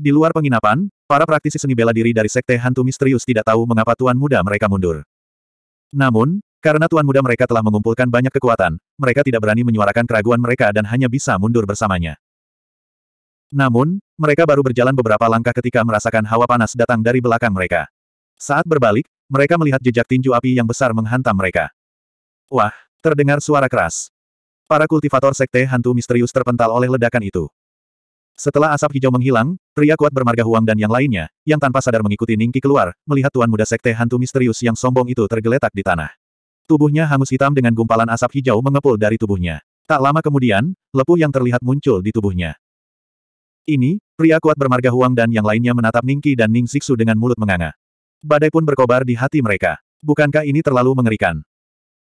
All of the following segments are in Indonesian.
Di luar penginapan, para praktisi seni bela diri dari Sekte Hantu Misterius tidak tahu mengapa Tuan Muda mereka mundur. Namun, karena Tuan Muda mereka telah mengumpulkan banyak kekuatan, mereka tidak berani menyuarakan keraguan mereka dan hanya bisa mundur bersamanya. Namun, mereka baru berjalan beberapa langkah ketika merasakan hawa panas datang dari belakang mereka. Saat berbalik, mereka melihat jejak tinju api yang besar menghantam mereka. Wah, terdengar suara keras. Para kultivator sekte hantu misterius terpental oleh ledakan itu. Setelah asap hijau menghilang, pria kuat bermarga Huang dan yang lainnya, yang tanpa sadar mengikuti Ningki keluar, melihat tuan muda sekte hantu misterius yang sombong itu tergeletak di tanah. Tubuhnya hangus hitam dengan gumpalan asap hijau mengepul dari tubuhnya. Tak lama kemudian, lepuh yang terlihat muncul di tubuhnya. Ini, pria kuat bermarga Huang dan yang lainnya menatap Ningki dan Ning Siksu dengan mulut menganga. Badai pun berkobar di hati mereka. Bukankah ini terlalu mengerikan?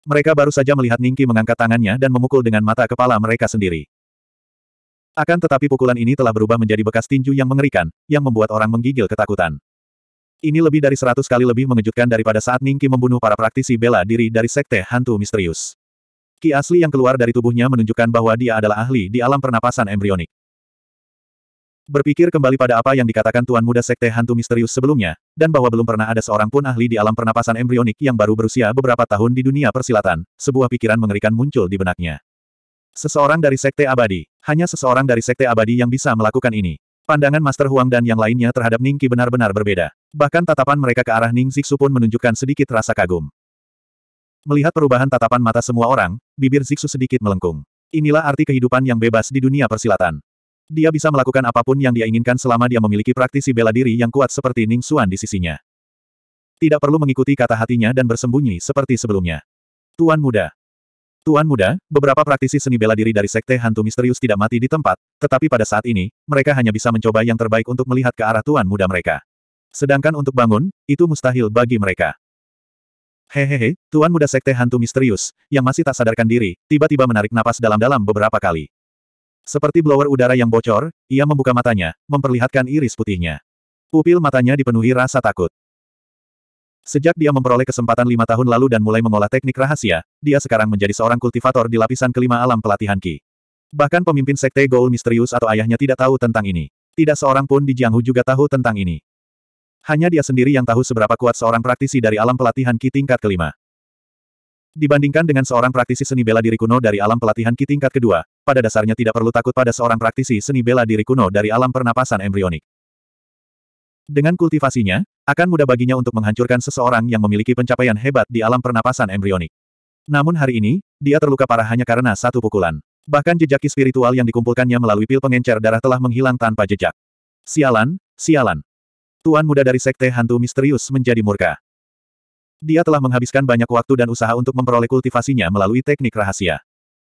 Mereka baru saja melihat Ningki mengangkat tangannya dan memukul dengan mata kepala mereka sendiri. Akan tetapi pukulan ini telah berubah menjadi bekas tinju yang mengerikan, yang membuat orang menggigil ketakutan. Ini lebih dari seratus kali lebih mengejutkan daripada saat Ningki membunuh para praktisi bela diri dari sekte hantu misterius. Ki asli yang keluar dari tubuhnya menunjukkan bahwa dia adalah ahli di alam pernapasan embrionik. Berpikir kembali pada apa yang dikatakan tuan muda sekte hantu misterius sebelumnya, dan bahwa belum pernah ada seorang pun ahli di alam pernapasan embrionik yang baru berusia beberapa tahun di dunia persilatan, sebuah pikiran mengerikan muncul di benaknya. Seseorang dari Sekte Abadi. Hanya seseorang dari Sekte Abadi yang bisa melakukan ini. Pandangan Master Huang dan yang lainnya terhadap Ning Qi benar-benar berbeda. Bahkan tatapan mereka ke arah Ning Zixu pun menunjukkan sedikit rasa kagum. Melihat perubahan tatapan mata semua orang, bibir Zixu sedikit melengkung. Inilah arti kehidupan yang bebas di dunia persilatan. Dia bisa melakukan apapun yang dia inginkan selama dia memiliki praktisi bela diri yang kuat seperti Ning Xuan di sisinya. Tidak perlu mengikuti kata hatinya dan bersembunyi seperti sebelumnya. Tuan muda, Tuan muda, beberapa praktisi seni bela diri dari sekte hantu misterius tidak mati di tempat, tetapi pada saat ini, mereka hanya bisa mencoba yang terbaik untuk melihat ke arah tuan muda mereka. Sedangkan untuk bangun, itu mustahil bagi mereka. Hehehe, tuan muda sekte hantu misterius, yang masih tak sadarkan diri, tiba-tiba menarik napas dalam-dalam beberapa kali. Seperti blower udara yang bocor, ia membuka matanya, memperlihatkan iris putihnya. Pupil matanya dipenuhi rasa takut. Sejak dia memperoleh kesempatan lima tahun lalu dan mulai mengolah teknik rahasia, dia sekarang menjadi seorang kultivator di lapisan kelima alam pelatihan Ki. Bahkan pemimpin sekte Goul misterius atau ayahnya tidak tahu tentang ini. Tidak seorang pun di Jianghu juga tahu tentang ini. Hanya dia sendiri yang tahu seberapa kuat seorang praktisi dari alam pelatihan Ki tingkat kelima. Dibandingkan dengan seorang praktisi seni bela diri kuno dari alam pelatihan Ki tingkat kedua, pada dasarnya tidak perlu takut pada seorang praktisi seni bela diri kuno dari alam pernapasan embrionik. Dengan kultivasinya, akan mudah baginya untuk menghancurkan seseorang yang memiliki pencapaian hebat di alam pernapasan embrionik. Namun hari ini, dia terluka parah hanya karena satu pukulan. Bahkan jejaki spiritual yang dikumpulkannya melalui pil pengencer darah telah menghilang tanpa jejak. Sialan, sialan. Tuan muda dari sekte hantu misterius menjadi murka. Dia telah menghabiskan banyak waktu dan usaha untuk memperoleh kultivasinya melalui teknik rahasia.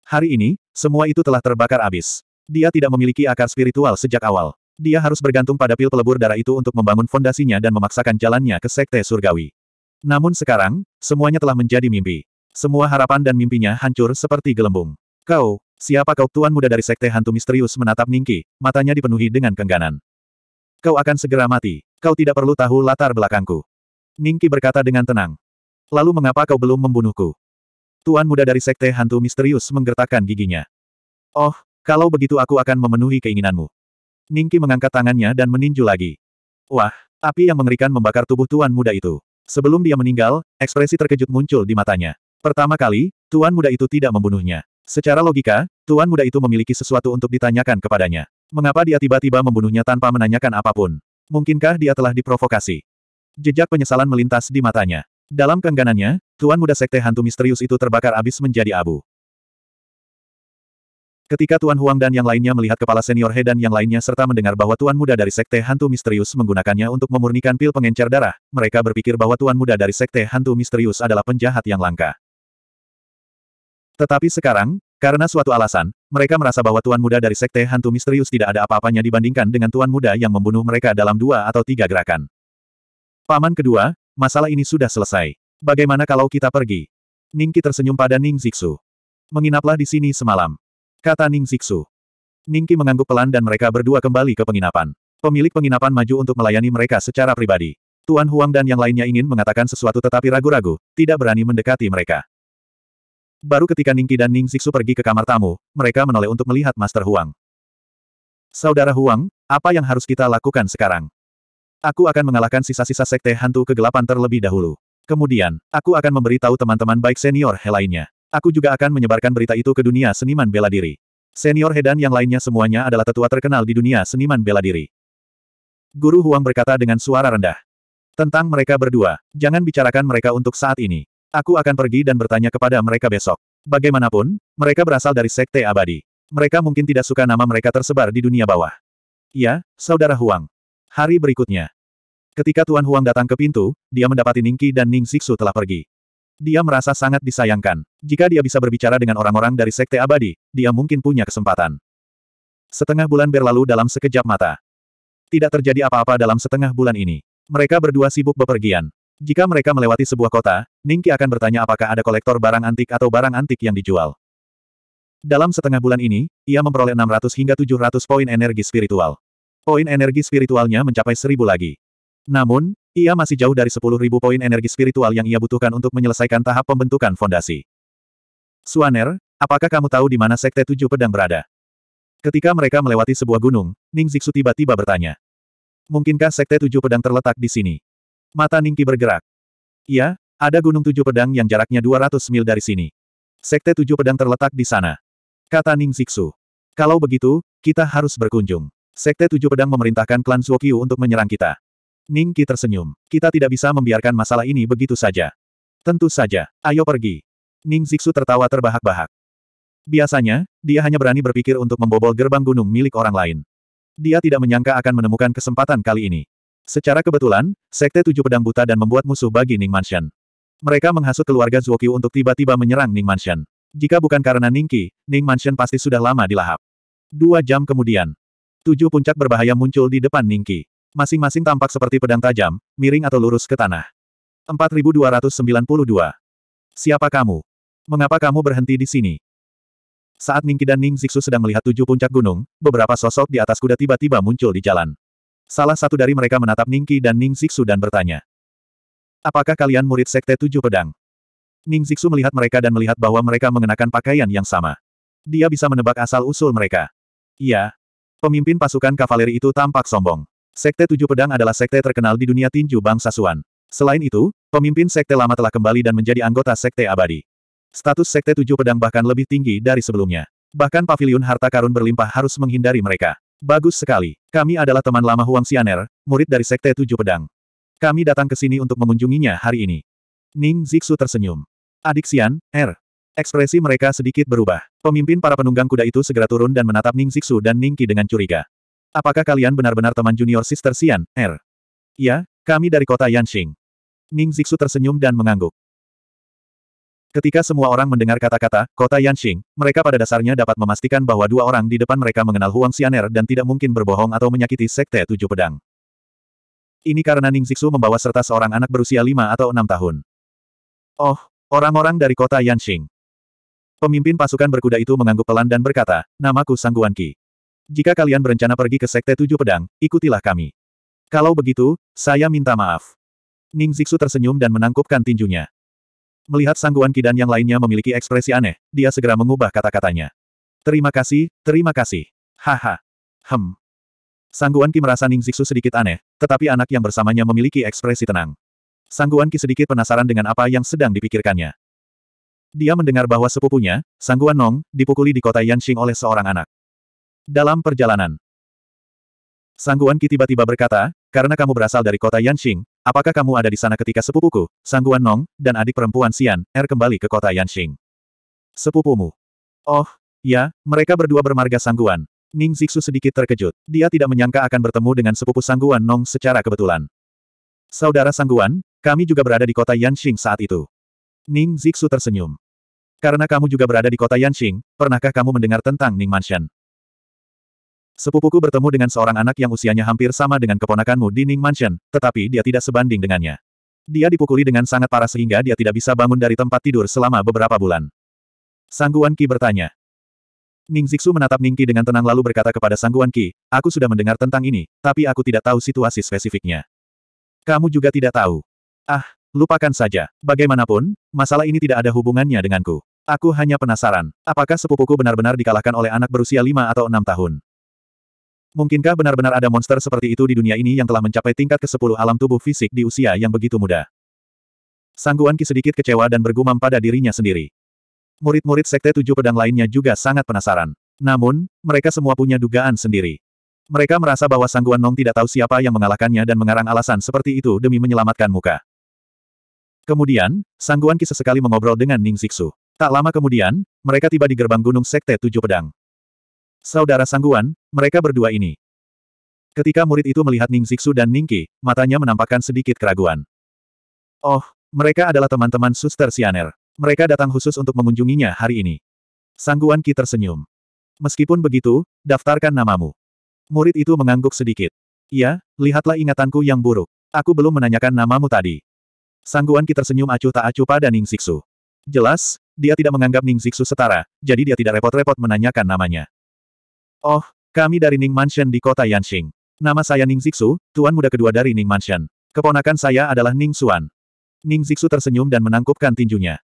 Hari ini, semua itu telah terbakar habis. Dia tidak memiliki akar spiritual sejak awal. Dia harus bergantung pada pil pelebur darah itu untuk membangun fondasinya dan memaksakan jalannya ke sekte surgawi. Namun sekarang, semuanya telah menjadi mimpi. Semua harapan dan mimpinya hancur seperti gelembung. Kau, siapa kau tuan muda dari sekte hantu misterius menatap Ningki, matanya dipenuhi dengan kengganan. Kau akan segera mati. Kau tidak perlu tahu latar belakangku. Ningki berkata dengan tenang. Lalu mengapa kau belum membunuhku? Tuan muda dari sekte hantu misterius menggertakkan giginya. Oh, kalau begitu aku akan memenuhi keinginanmu. Ningki mengangkat tangannya dan meninju lagi. Wah, api yang mengerikan membakar tubuh tuan muda itu. Sebelum dia meninggal, ekspresi terkejut muncul di matanya. Pertama kali, tuan muda itu tidak membunuhnya. Secara logika, tuan muda itu memiliki sesuatu untuk ditanyakan kepadanya. Mengapa dia tiba-tiba membunuhnya tanpa menanyakan apapun? Mungkinkah dia telah diprovokasi? Jejak penyesalan melintas di matanya. Dalam kengganannya, tuan muda sekte hantu misterius itu terbakar abis menjadi abu. Ketika Tuan Huang dan yang lainnya melihat kepala senior He dan yang lainnya serta mendengar bahwa Tuan Muda dari Sekte Hantu Misterius menggunakannya untuk memurnikan pil pengencer darah, mereka berpikir bahwa Tuan Muda dari Sekte Hantu Misterius adalah penjahat yang langka. Tetapi sekarang, karena suatu alasan, mereka merasa bahwa Tuan Muda dari Sekte Hantu Misterius tidak ada apa-apanya dibandingkan dengan Tuan Muda yang membunuh mereka dalam dua atau tiga gerakan. Paman kedua, masalah ini sudah selesai. Bagaimana kalau kita pergi? Ningki tersenyum pada Ning Zixu. Menginaplah di sini semalam kata Ning Siksu. Ningki mengangguk pelan dan mereka berdua kembali ke penginapan. Pemilik penginapan maju untuk melayani mereka secara pribadi. Tuan Huang dan yang lainnya ingin mengatakan sesuatu tetapi ragu-ragu, tidak berani mendekati mereka. Baru ketika Ningki dan Ning Siksu pergi ke kamar tamu, mereka menoleh untuk melihat Master Huang. Saudara Huang, apa yang harus kita lakukan sekarang? Aku akan mengalahkan sisa-sisa sekte hantu kegelapan terlebih dahulu. Kemudian, aku akan memberi tahu teman-teman baik senior He lainnya. Aku juga akan menyebarkan berita itu ke dunia seniman bela diri. Senior Hedan yang lainnya semuanya adalah tetua terkenal di dunia seniman bela diri. Guru Huang berkata dengan suara rendah. Tentang mereka berdua, jangan bicarakan mereka untuk saat ini. Aku akan pergi dan bertanya kepada mereka besok. Bagaimanapun, mereka berasal dari Sekte Abadi. Mereka mungkin tidak suka nama mereka tersebar di dunia bawah. Ya, Saudara Huang. Hari berikutnya. Ketika Tuan Huang datang ke pintu, dia mendapati Ningqi dan Ning Siksu telah pergi. Dia merasa sangat disayangkan. Jika dia bisa berbicara dengan orang-orang dari Sekte Abadi, dia mungkin punya kesempatan. Setengah bulan berlalu dalam sekejap mata. Tidak terjadi apa-apa dalam setengah bulan ini. Mereka berdua sibuk bepergian. Jika mereka melewati sebuah kota, Ningki akan bertanya apakah ada kolektor barang antik atau barang antik yang dijual. Dalam setengah bulan ini, ia memperoleh 600 hingga 700 poin energi spiritual. Poin energi spiritualnya mencapai seribu lagi. Namun, ia masih jauh dari 10.000 poin energi spiritual yang ia butuhkan untuk menyelesaikan tahap pembentukan fondasi. Suaner, apakah kamu tahu di mana Sekte Tujuh Pedang berada? Ketika mereka melewati sebuah gunung, Ning Zixu tiba-tiba bertanya. Mungkinkah Sekte Tujuh Pedang terletak di sini? Mata Ningki bergerak. Iya, ada Gunung Tujuh Pedang yang jaraknya 200 mil dari sini. Sekte Tujuh Pedang terletak di sana. Kata Ning Zixu. Kalau begitu, kita harus berkunjung. Sekte Tujuh Pedang memerintahkan klan Zuokyu untuk menyerang kita. Ning Qi tersenyum. Kita tidak bisa membiarkan masalah ini begitu saja. Tentu saja. Ayo pergi. Ning Zixu tertawa terbahak-bahak. Biasanya, dia hanya berani berpikir untuk membobol gerbang gunung milik orang lain. Dia tidak menyangka akan menemukan kesempatan kali ini. Secara kebetulan, Sekte Tujuh Pedang Buta dan membuat musuh bagi Ning Mansion. Mereka menghasut keluarga Zuokyu untuk tiba-tiba menyerang Ning Mansion. Jika bukan karena Ning Qi, Ning Mansion pasti sudah lama dilahap. Dua jam kemudian, tujuh puncak berbahaya muncul di depan Ning Qi. Masing-masing tampak seperti pedang tajam, miring atau lurus ke tanah. 4292. Siapa kamu? Mengapa kamu berhenti di sini? Saat Ningki dan Ning Zixu sedang melihat tujuh puncak gunung, beberapa sosok di atas kuda tiba-tiba muncul di jalan. Salah satu dari mereka menatap Ningki dan Ning Zixu dan bertanya. Apakah kalian murid Sekte Tujuh Pedang? Ning Zixu melihat mereka dan melihat bahwa mereka mengenakan pakaian yang sama. Dia bisa menebak asal-usul mereka. Iya. Pemimpin pasukan kavaleri itu tampak sombong. Sekte Tujuh Pedang adalah sekte terkenal di dunia tinju bangsa Suan. Selain itu, pemimpin sekte lama telah kembali dan menjadi anggota sekte abadi. Status sekte Tujuh Pedang bahkan lebih tinggi dari sebelumnya. Bahkan pavilion harta karun berlimpah harus menghindari mereka. Bagus sekali. Kami adalah teman lama Huang Xianer, murid dari sekte Tujuh Pedang. Kami datang ke sini untuk mengunjunginya hari ini. Ning Zixu tersenyum. Adik Xian, Er. Ekspresi mereka sedikit berubah. Pemimpin para penunggang kuda itu segera turun dan menatap Ning Zixu dan Ning Qi dengan curiga. Apakah kalian benar-benar teman junior Sister Xian, Er? Ya, kami dari kota Yanxing. Ning Zixu tersenyum dan mengangguk. Ketika semua orang mendengar kata-kata, kota Yanxing, mereka pada dasarnya dapat memastikan bahwa dua orang di depan mereka mengenal Huang Xianer dan tidak mungkin berbohong atau menyakiti Sekte Tujuh Pedang. Ini karena Ning Zixu membawa serta seorang anak berusia lima atau enam tahun. Oh, orang-orang dari kota Yanxing. Pemimpin pasukan berkuda itu mengangguk pelan dan berkata, namaku Sangguan Qi. Jika kalian berencana pergi ke Sekte Tujuh Pedang, ikutilah kami. Kalau begitu, saya minta maaf. Ning Zixu tersenyum dan menangkupkan tinjunya. Melihat sangguan Kidan yang lainnya memiliki ekspresi aneh, dia segera mengubah kata-katanya. Terima kasih, terima kasih. Haha. Hem. Sangguan Ki merasa Ning Zixu sedikit aneh, tetapi anak yang bersamanya memiliki ekspresi tenang. Sangguan Ki sedikit penasaran dengan apa yang sedang dipikirkannya. Dia mendengar bahwa sepupunya, Sangguan Nong, dipukuli di kota Yanxing oleh seorang anak. Dalam perjalanan, Sangguan Ki tiba-tiba berkata, karena kamu berasal dari kota Yanxing, apakah kamu ada di sana ketika sepupuku, Sangguan Nong, dan adik perempuan Xian, Er kembali ke kota Yanxing? Sepupumu. Oh, ya, mereka berdua bermarga Sangguan. Ning Zixu sedikit terkejut. Dia tidak menyangka akan bertemu dengan sepupu Sangguan Nong secara kebetulan. Saudara Sangguan, kami juga berada di kota Yanxing saat itu. Ning Zixu tersenyum. Karena kamu juga berada di kota Yanxing, pernahkah kamu mendengar tentang Ning Mansion? Sepupuku bertemu dengan seorang anak yang usianya hampir sama dengan keponakanmu di Ning Mansion, tetapi dia tidak sebanding dengannya. Dia dipukuli dengan sangat parah sehingga dia tidak bisa bangun dari tempat tidur selama beberapa bulan. Sangguan Qi bertanya. Ning Zixu menatap Ning Qi dengan tenang lalu berkata kepada Sangguan Qi, aku sudah mendengar tentang ini, tapi aku tidak tahu situasi spesifiknya. Kamu juga tidak tahu. Ah, lupakan saja. Bagaimanapun, masalah ini tidak ada hubungannya denganku. Aku hanya penasaran, apakah sepupuku benar-benar dikalahkan oleh anak berusia 5 atau 6 tahun. Mungkinkah benar-benar ada monster seperti itu di dunia ini yang telah mencapai tingkat ke-10 alam tubuh fisik di usia yang begitu muda? Sangguan Ki sedikit kecewa dan bergumam pada dirinya sendiri. Murid-murid Sekte Tujuh Pedang lainnya juga sangat penasaran. Namun, mereka semua punya dugaan sendiri. Mereka merasa bahwa Sangguan Nong tidak tahu siapa yang mengalahkannya dan mengarang alasan seperti itu demi menyelamatkan muka. Kemudian, Sangguan Ki sesekali mengobrol dengan Ning Siksu. Tak lama kemudian, mereka tiba di gerbang gunung Sekte Tujuh Pedang. Saudara sangguan, mereka berdua ini. Ketika murid itu melihat Ning Zixu dan Ning Qi, matanya menampakkan sedikit keraguan. Oh, mereka adalah teman-teman suster Sianer. Mereka datang khusus untuk mengunjunginya hari ini. Sangguan Ki tersenyum. Meskipun begitu, daftarkan namamu. Murid itu mengangguk sedikit. Ya, lihatlah ingatanku yang buruk. Aku belum menanyakan namamu tadi. Sangguan Ki tersenyum acuh tak acuh pada Ning Zixu. Jelas, dia tidak menganggap Ning Zixu setara, jadi dia tidak repot-repot menanyakan namanya. Oh, kami dari Ning Mansion di kota Yanxing. Nama saya Ning Zixu, tuan muda kedua dari Ning Mansion. Keponakan saya adalah Ning Xuan. Ning Zixu tersenyum dan menangkupkan tinjunya.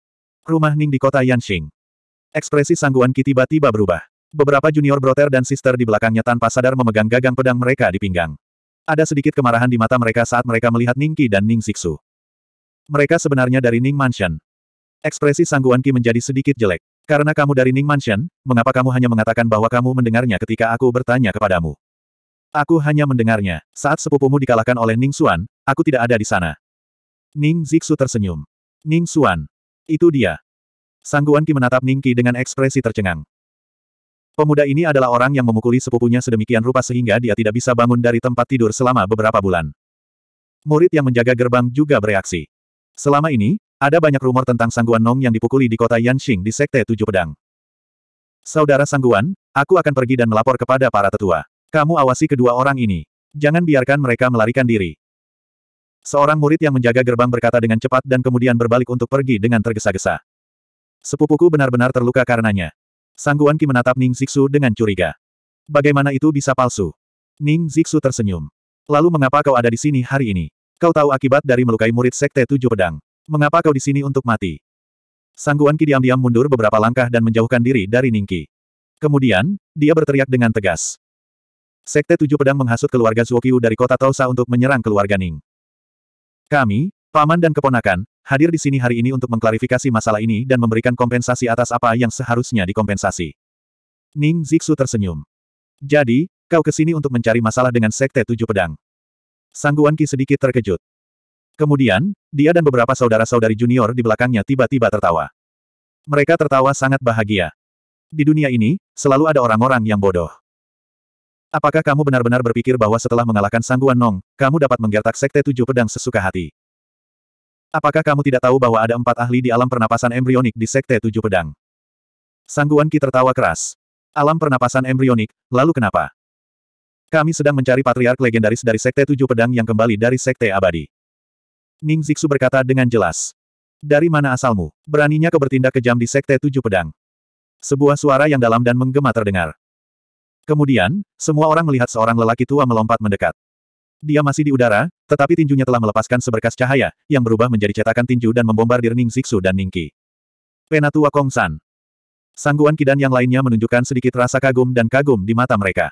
Rumah Ning di kota Yanxing. Ekspresi sangguan Ki tiba-tiba berubah. Beberapa junior broter dan sister di belakangnya tanpa sadar memegang gagang pedang mereka di pinggang. Ada sedikit kemarahan di mata mereka saat mereka melihat Ning Qi dan Ning Zixu. Mereka sebenarnya dari Ning Mansion. Ekspresi sangguan Ki menjadi sedikit jelek. Karena kamu dari Ning Mansion, mengapa kamu hanya mengatakan bahwa kamu mendengarnya ketika aku bertanya kepadamu? Aku hanya mendengarnya. Saat sepupumu dikalahkan oleh Ning Xuan, aku tidak ada di sana. Ning Zixu tersenyum. Ning Xuan. Itu dia. Sangguan Ki menatap Ning Qi dengan ekspresi tercengang. Pemuda ini adalah orang yang memukuli sepupunya sedemikian rupa sehingga dia tidak bisa bangun dari tempat tidur selama beberapa bulan. Murid yang menjaga gerbang juga bereaksi. Selama ini, ada banyak rumor tentang Sangguan Nong yang dipukuli di kota Yanxing di Sekte Tujuh Pedang. Saudara Sangguan, aku akan pergi dan melapor kepada para tetua. Kamu awasi kedua orang ini. Jangan biarkan mereka melarikan diri. Seorang murid yang menjaga gerbang berkata dengan cepat dan kemudian berbalik untuk pergi dengan tergesa-gesa. Sepupuku benar-benar terluka karenanya. Sangguan Ki menatap Ning Zixu dengan curiga. Bagaimana itu bisa palsu? Ning Zixu tersenyum. Lalu mengapa kau ada di sini hari ini? Kau tahu akibat dari melukai murid Sekte Tujuh Pedang. Mengapa kau di sini untuk mati? Sangguan Ki diam-diam mundur beberapa langkah dan menjauhkan diri dari Ningki. Kemudian, dia berteriak dengan tegas. Sekte Tujuh Pedang menghasut keluarga Zuokyu dari kota Tausa untuk menyerang keluarga Ning. Kami, paman dan keponakan, hadir di sini hari ini untuk mengklarifikasi masalah ini dan memberikan kompensasi atas apa yang seharusnya dikompensasi. Ning Zixu tersenyum. Jadi, kau ke sini untuk mencari masalah dengan Sekte Tujuh Pedang. Sangguan Ki sedikit terkejut. Kemudian, dia dan beberapa saudara-saudari junior di belakangnya tiba-tiba tertawa. Mereka tertawa sangat bahagia. Di dunia ini, selalu ada orang-orang yang bodoh. Apakah kamu benar-benar berpikir bahwa setelah mengalahkan Sangguan Nong, kamu dapat menggertak Sekte Tujuh Pedang sesuka hati? Apakah kamu tidak tahu bahwa ada empat ahli di alam pernapasan embrionik di Sekte Tujuh Pedang? Sangguan Ki tertawa keras. Alam pernapasan embrionik, lalu kenapa? Kami sedang mencari patriark legendaris dari Sekte Tujuh Pedang yang kembali dari Sekte Abadi. Ning Zixu berkata dengan jelas. Dari mana asalmu? Beraninya kau bertindak kejam di Sekte Tujuh Pedang. Sebuah suara yang dalam dan menggema terdengar. Kemudian, semua orang melihat seorang lelaki tua melompat mendekat. Dia masih di udara, tetapi tinjunya telah melepaskan seberkas cahaya, yang berubah menjadi cetakan tinju dan membombardir Ning Zixu dan Ningki. Penatua Kong San, Sangguan Kidan yang lainnya menunjukkan sedikit rasa kagum dan kagum di mata mereka.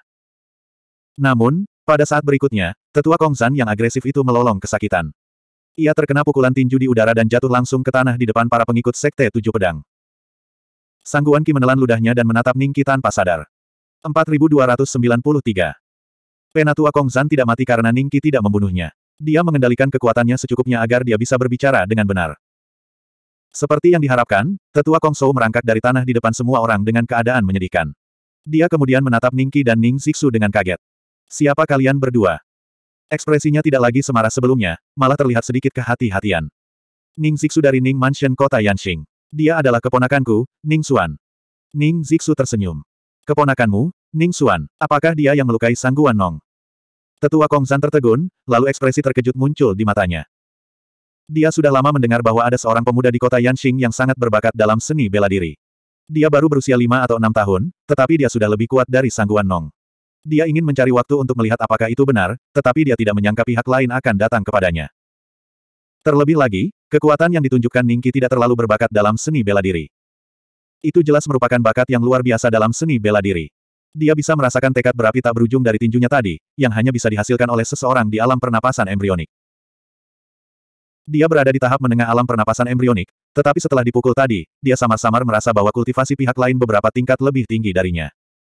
Namun, pada saat berikutnya, tetua Kong San yang agresif itu melolong kesakitan. Ia terkena pukulan tinju di udara dan jatuh langsung ke tanah di depan para pengikut Sekte Tujuh Pedang. Sangguan Ki menelan ludahnya dan menatap Ningki tanpa sadar. 4293. Penatua Kongzan tidak mati karena Ningki tidak membunuhnya. Dia mengendalikan kekuatannya secukupnya agar dia bisa berbicara dengan benar. Seperti yang diharapkan, tetua Kongso merangkak dari tanah di depan semua orang dengan keadaan menyedihkan. Dia kemudian menatap Ningki dan Ning Zixu dengan kaget. Siapa kalian berdua? Ekspresinya tidak lagi semarah sebelumnya, malah terlihat sedikit kehati-hatian. Ning Zixu dari Ning Mansion kota Yanxing. Dia adalah keponakanku, Ning Xuan. Ning Zixu tersenyum. Keponakanmu, Ning Xuan, apakah dia yang melukai Sangguan Nong? Tetua Kongzan tertegun, lalu ekspresi terkejut muncul di matanya. Dia sudah lama mendengar bahwa ada seorang pemuda di kota Yanxing yang sangat berbakat dalam seni bela diri. Dia baru berusia lima atau enam tahun, tetapi dia sudah lebih kuat dari Sangguan Nong. Dia ingin mencari waktu untuk melihat apakah itu benar, tetapi dia tidak menyangka pihak lain akan datang kepadanya. Terlebih lagi, kekuatan yang ditunjukkan Ningki tidak terlalu berbakat dalam seni bela diri. Itu jelas merupakan bakat yang luar biasa dalam seni bela diri. Dia bisa merasakan tekad berapi tak berujung dari tinjunya tadi, yang hanya bisa dihasilkan oleh seseorang di alam pernapasan embrionik. Dia berada di tahap menengah alam pernapasan embrionik, tetapi setelah dipukul tadi, dia samar-samar merasa bahwa kultivasi pihak lain beberapa tingkat lebih tinggi darinya.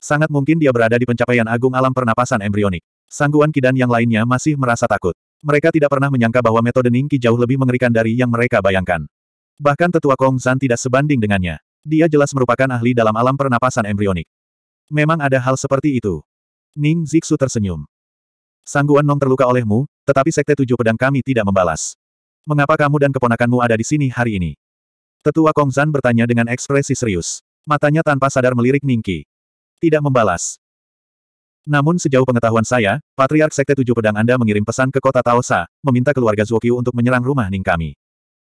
Sangat mungkin dia berada di pencapaian agung alam pernapasan embrionik. Sangguan Kidan yang lainnya masih merasa takut. Mereka tidak pernah menyangka bahwa metode Ningki jauh lebih mengerikan dari yang mereka bayangkan. Bahkan tetua Kong San tidak sebanding dengannya. Dia jelas merupakan ahli dalam alam pernapasan embrionik. Memang ada hal seperti itu. Ning Zixu tersenyum. Sangguan Nong terluka olehmu, tetapi Sekte Tujuh Pedang kami tidak membalas. Mengapa kamu dan keponakanmu ada di sini hari ini? Tetua Kong San bertanya dengan ekspresi serius. Matanya tanpa sadar melirik Ningki tidak membalas. Namun sejauh pengetahuan saya, Patriark Sekte Tujuh Pedang Anda mengirim pesan ke kota Taosa, meminta keluarga Zuokyu untuk menyerang rumah Ning kami.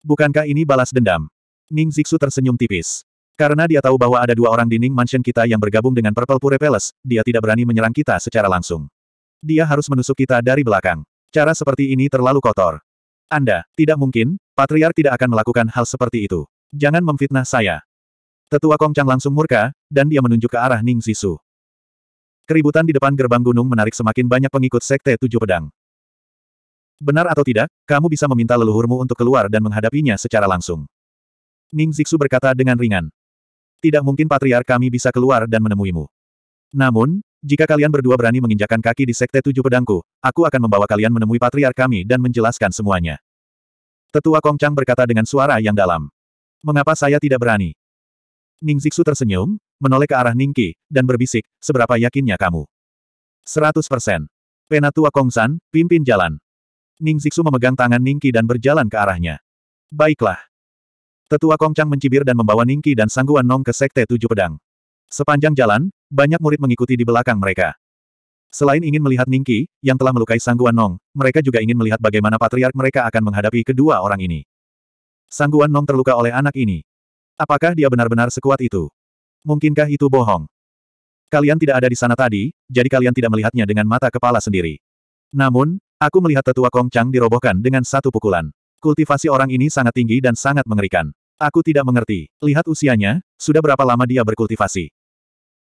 Bukankah ini balas dendam? Ning Zixu tersenyum tipis. Karena dia tahu bahwa ada dua orang di Ning Mansion kita yang bergabung dengan Purple Pure Palace, dia tidak berani menyerang kita secara langsung. Dia harus menusuk kita dari belakang. Cara seperti ini terlalu kotor. Anda, tidak mungkin, Patriark tidak akan melakukan hal seperti itu. Jangan memfitnah saya. Tetua Kongcang langsung murka, dan dia menunjuk ke arah Ning Zisu. Keributan di depan gerbang gunung menarik semakin banyak pengikut Sekte Tujuh Pedang. Benar atau tidak, kamu bisa meminta leluhurmu untuk keluar dan menghadapinya secara langsung. Ning Zixu berkata dengan ringan. Tidak mungkin patriark kami bisa keluar dan menemuimu. Namun, jika kalian berdua berani menginjakan kaki di Sekte Tujuh Pedangku, aku akan membawa kalian menemui patriark kami dan menjelaskan semuanya. Tetua Kongcang berkata dengan suara yang dalam. Mengapa saya tidak berani? Ning Zixu tersenyum, menoleh ke arah Ningki, dan berbisik, seberapa yakinnya kamu? 100 persen. Penatua Kongsan, pimpin jalan. Ning Zixu memegang tangan Ningki dan berjalan ke arahnya. Baiklah. Tetua Kongcang mencibir dan membawa Ningki dan Sangguan Nong ke Sekte Tujuh Pedang. Sepanjang jalan, banyak murid mengikuti di belakang mereka. Selain ingin melihat Ningki, yang telah melukai Sangguan Nong, mereka juga ingin melihat bagaimana patriark mereka akan menghadapi kedua orang ini. Sangguan Nong terluka oleh anak ini. Apakah dia benar-benar sekuat itu? Mungkinkah itu bohong? Kalian tidak ada di sana tadi, jadi kalian tidak melihatnya dengan mata kepala sendiri. Namun, aku melihat tetua Kong Chang dirobohkan dengan satu pukulan. Kultivasi orang ini sangat tinggi dan sangat mengerikan. Aku tidak mengerti. Lihat usianya, sudah berapa lama dia berkultivasi.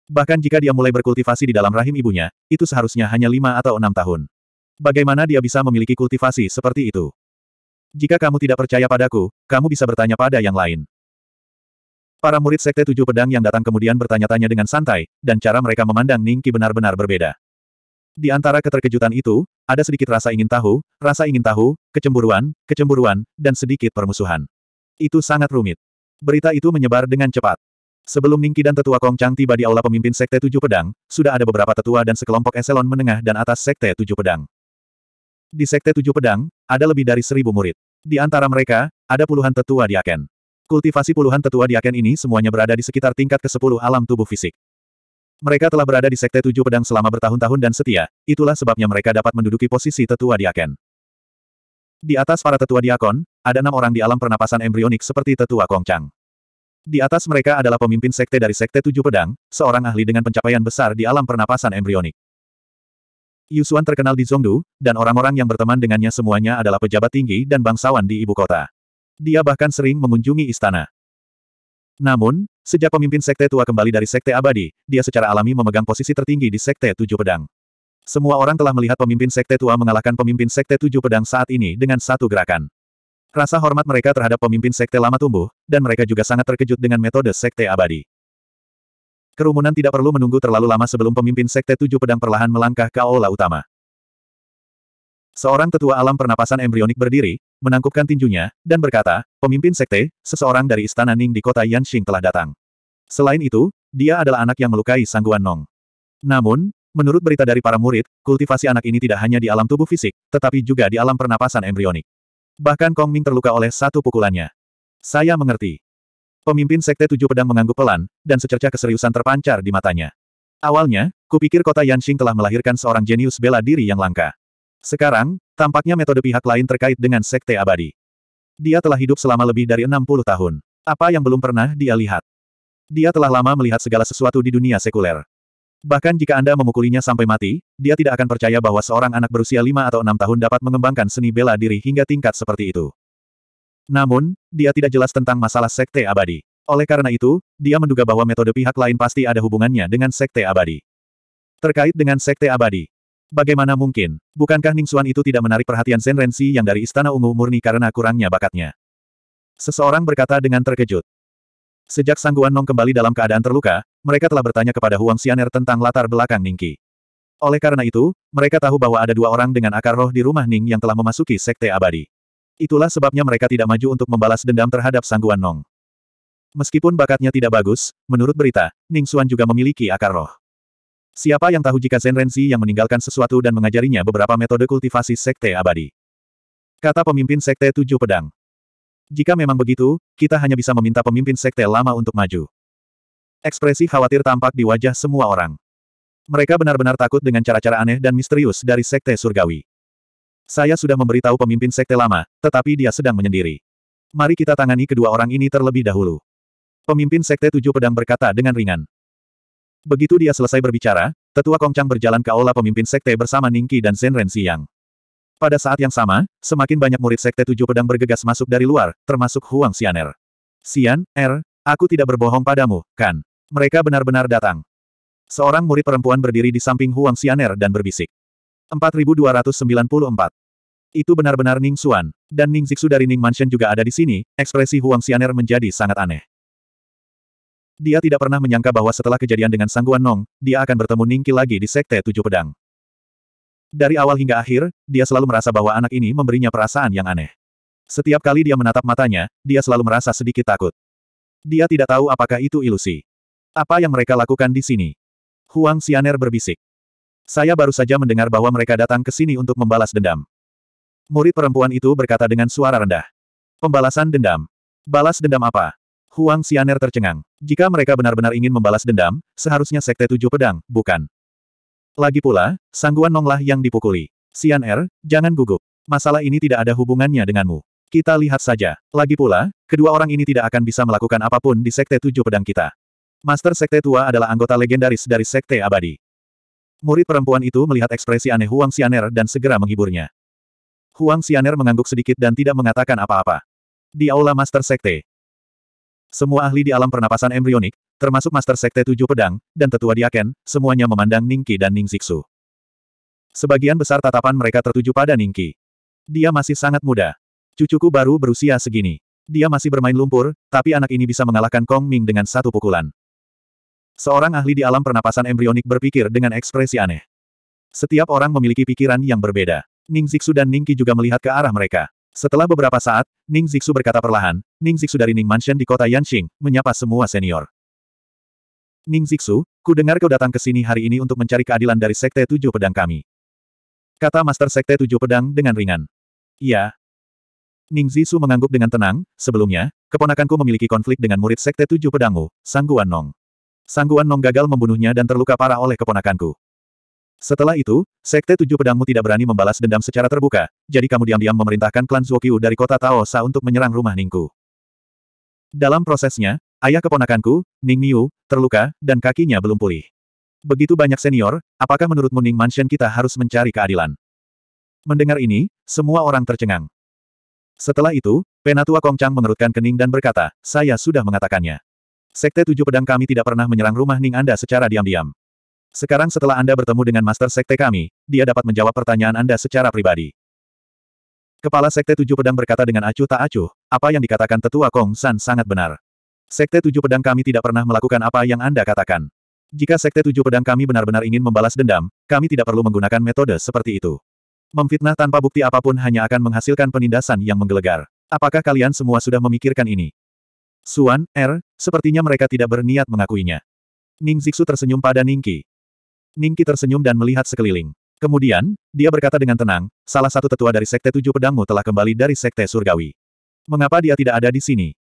Bahkan jika dia mulai berkultivasi di dalam rahim ibunya, itu seharusnya hanya lima atau enam tahun. Bagaimana dia bisa memiliki kultivasi seperti itu? Jika kamu tidak percaya padaku, kamu bisa bertanya pada yang lain. Para murid Sekte Tujuh Pedang yang datang kemudian bertanya-tanya dengan santai, dan cara mereka memandang Ningki benar-benar berbeda. Di antara keterkejutan itu, ada sedikit rasa ingin tahu, rasa ingin tahu, kecemburuan, kecemburuan, dan sedikit permusuhan. Itu sangat rumit. Berita itu menyebar dengan cepat. Sebelum Ningki dan Tetua Kong Chang tiba di aula pemimpin Sekte Tujuh Pedang, sudah ada beberapa tetua dan sekelompok eselon menengah dan atas Sekte Tujuh Pedang. Di Sekte Tujuh Pedang, ada lebih dari seribu murid. Di antara mereka, ada puluhan tetua di Aken. Kultivasi puluhan tetua diaken ini semuanya berada di sekitar tingkat ke-10 alam tubuh fisik. Mereka telah berada di Sekte Tujuh Pedang selama bertahun-tahun dan setia, itulah sebabnya mereka dapat menduduki posisi tetua diaken. Di atas para tetua diakon, ada enam orang di alam pernapasan embrionik seperti tetua Kongcang. Di atas mereka adalah pemimpin sekte dari Sekte Tujuh Pedang, seorang ahli dengan pencapaian besar di alam pernapasan embrionik. Yusuan terkenal di Zhongdu, dan orang-orang yang berteman dengannya semuanya adalah pejabat tinggi dan bangsawan di ibu kota dia bahkan sering mengunjungi istana. Namun, sejak pemimpin Sekte Tua kembali dari Sekte Abadi, dia secara alami memegang posisi tertinggi di Sekte Tujuh Pedang. Semua orang telah melihat pemimpin Sekte Tua mengalahkan pemimpin Sekte Tujuh Pedang saat ini dengan satu gerakan. Rasa hormat mereka terhadap pemimpin Sekte Lama tumbuh, dan mereka juga sangat terkejut dengan metode Sekte Abadi. Kerumunan tidak perlu menunggu terlalu lama sebelum pemimpin Sekte Tujuh Pedang perlahan melangkah ke aula utama. Seorang tetua alam pernapasan embrionik berdiri, menangkupkan tinjunya, dan berkata, pemimpin sekte, seseorang dari istana Ning di kota Yanxing telah datang. Selain itu, dia adalah anak yang melukai sangguan Nong. Namun, menurut berita dari para murid, kultivasi anak ini tidak hanya di alam tubuh fisik, tetapi juga di alam pernapasan embrionik. Bahkan Kong Ming terluka oleh satu pukulannya. Saya mengerti. Pemimpin Sekte Tujuh Pedang mengangguk pelan, dan secercah keseriusan terpancar di matanya. Awalnya, kupikir kota Yanxing telah melahirkan seorang jenius bela diri yang langka. Sekarang, Tampaknya metode pihak lain terkait dengan Sekte Abadi. Dia telah hidup selama lebih dari 60 tahun. Apa yang belum pernah dia lihat? Dia telah lama melihat segala sesuatu di dunia sekuler. Bahkan jika Anda memukulinya sampai mati, dia tidak akan percaya bahwa seorang anak berusia 5 atau 6 tahun dapat mengembangkan seni bela diri hingga tingkat seperti itu. Namun, dia tidak jelas tentang masalah sekte abadi. Oleh karena itu, dia menduga bahwa metode pihak lain pasti ada hubungannya dengan sekte abadi. Terkait dengan sekte abadi, Bagaimana mungkin? Bukankah Ning Xuan itu tidak menarik perhatian Shen Renxi yang dari Istana Ungu murni karena kurangnya bakatnya? Seseorang berkata dengan terkejut. Sejak Sang Guan Nong kembali dalam keadaan terluka, mereka telah bertanya kepada Huang Xianer tentang latar belakang Ningqi. Oleh karena itu, mereka tahu bahwa ada dua orang dengan akar roh di rumah Ning yang telah memasuki Sekte Abadi. Itulah sebabnya mereka tidak maju untuk membalas dendam terhadap Sang Guan Nong. Meskipun bakatnya tidak bagus, menurut berita, Ning Xuan juga memiliki akar roh. Siapa yang tahu jika Zen Renzi yang meninggalkan sesuatu dan mengajarinya beberapa metode kultivasi sekte abadi. Kata pemimpin sekte tujuh pedang. Jika memang begitu, kita hanya bisa meminta pemimpin sekte lama untuk maju. Ekspresi khawatir tampak di wajah semua orang. Mereka benar-benar takut dengan cara-cara aneh dan misterius dari sekte surgawi. Saya sudah memberitahu pemimpin sekte lama, tetapi dia sedang menyendiri. Mari kita tangani kedua orang ini terlebih dahulu. Pemimpin sekte tujuh pedang berkata dengan ringan. Begitu dia selesai berbicara, tetua Kongcang berjalan ke aula pemimpin sekte bersama Ningqi dan Zhen siang. Pada saat yang sama, semakin banyak murid sekte tujuh pedang bergegas masuk dari luar, termasuk Huang Xianer. Xian, Er, aku tidak berbohong padamu, kan? Mereka benar-benar datang. Seorang murid perempuan berdiri di samping Huang Xianer dan berbisik. 4294. Itu benar-benar Ning Xuan, dan Ning Zixu dari Ning Mansion juga ada di sini, ekspresi Huang Xianer menjadi sangat aneh. Dia tidak pernah menyangka bahwa setelah kejadian dengan Sangguan Nong, dia akan bertemu Ningki lagi di Sekte Tujuh Pedang. Dari awal hingga akhir, dia selalu merasa bahwa anak ini memberinya perasaan yang aneh. Setiap kali dia menatap matanya, dia selalu merasa sedikit takut. Dia tidak tahu apakah itu ilusi. Apa yang mereka lakukan di sini? Huang Xianer berbisik. Saya baru saja mendengar bahwa mereka datang ke sini untuk membalas dendam. Murid perempuan itu berkata dengan suara rendah. Pembalasan dendam. Balas dendam apa? Huang Xianer tercengang. Jika mereka benar-benar ingin membalas dendam, seharusnya Sekte Tujuh Pedang, bukan. Lagi pula, Sangguan Nonglah yang dipukuli. Xianer, jangan gugup. Masalah ini tidak ada hubungannya denganmu. Kita lihat saja. Lagi pula, kedua orang ini tidak akan bisa melakukan apapun di Sekte Tujuh Pedang kita. Master Sekte Tua adalah anggota legendaris dari Sekte Abadi. Murid perempuan itu melihat ekspresi aneh Huang Xianer dan segera menghiburnya. Huang Xianer mengangguk sedikit dan tidak mengatakan apa-apa. Di aula Master Sekte, semua ahli di alam pernapasan embrionik, termasuk Master Sekte Tujuh Pedang, dan Tetua Diaken, semuanya memandang Ningki dan Ning Siksu. Sebagian besar tatapan mereka tertuju pada Ningki. Dia masih sangat muda. Cucuku baru berusia segini. Dia masih bermain lumpur, tapi anak ini bisa mengalahkan Kong Ming dengan satu pukulan. Seorang ahli di alam pernapasan embrionik berpikir dengan ekspresi aneh. Setiap orang memiliki pikiran yang berbeda. Ning Zixu dan Ningki juga melihat ke arah mereka. Setelah beberapa saat, Ning Zixu berkata perlahan, Ning Zixu dari Ning Mansion di kota Yanxing, menyapa semua senior. Ning Zixu, ku dengar kau datang ke sini hari ini untuk mencari keadilan dari Sekte Tujuh Pedang kami. Kata Master Sekte Tujuh Pedang dengan ringan. Iya. Ning Zixu mengangguk dengan tenang, sebelumnya, keponakanku memiliki konflik dengan murid Sekte Tujuh Pedangmu, Sangguan Nong. Sangguan Nong gagal membunuhnya dan terluka parah oleh keponakanku. Setelah itu, Sekte Tujuh Pedangmu tidak berani membalas dendam secara terbuka, jadi kamu diam-diam memerintahkan klan Zuokiu dari kota Tao sa untuk menyerang rumah Ningku. Dalam prosesnya, ayah keponakanku, Ning Miu, terluka, dan kakinya belum pulih. Begitu banyak senior, apakah menurutmu Ning Mansion kita harus mencari keadilan? Mendengar ini, semua orang tercengang. Setelah itu, Penatua Kongcang mengerutkan kening dan berkata, saya sudah mengatakannya. Sekte tujuh pedang kami tidak pernah menyerang rumah Ning Anda secara diam-diam. Sekarang setelah Anda bertemu dengan Master Sekte kami, dia dapat menjawab pertanyaan Anda secara pribadi. Kepala Sekte Tujuh Pedang berkata dengan acuh tak acuh, apa yang dikatakan Tetua Kong San sangat benar. Sekte Tujuh Pedang kami tidak pernah melakukan apa yang Anda katakan. Jika Sekte Tujuh Pedang kami benar-benar ingin membalas dendam, kami tidak perlu menggunakan metode seperti itu. Memfitnah tanpa bukti apapun hanya akan menghasilkan penindasan yang menggelegar. Apakah kalian semua sudah memikirkan ini? Suan, Er, sepertinya mereka tidak berniat mengakuinya. Ning Zixu tersenyum pada Ning Ningqi. Ningki tersenyum dan melihat sekeliling. Kemudian, dia berkata dengan tenang, salah satu tetua dari Sekte Tujuh Pedangmu telah kembali dari Sekte Surgawi. Mengapa dia tidak ada di sini?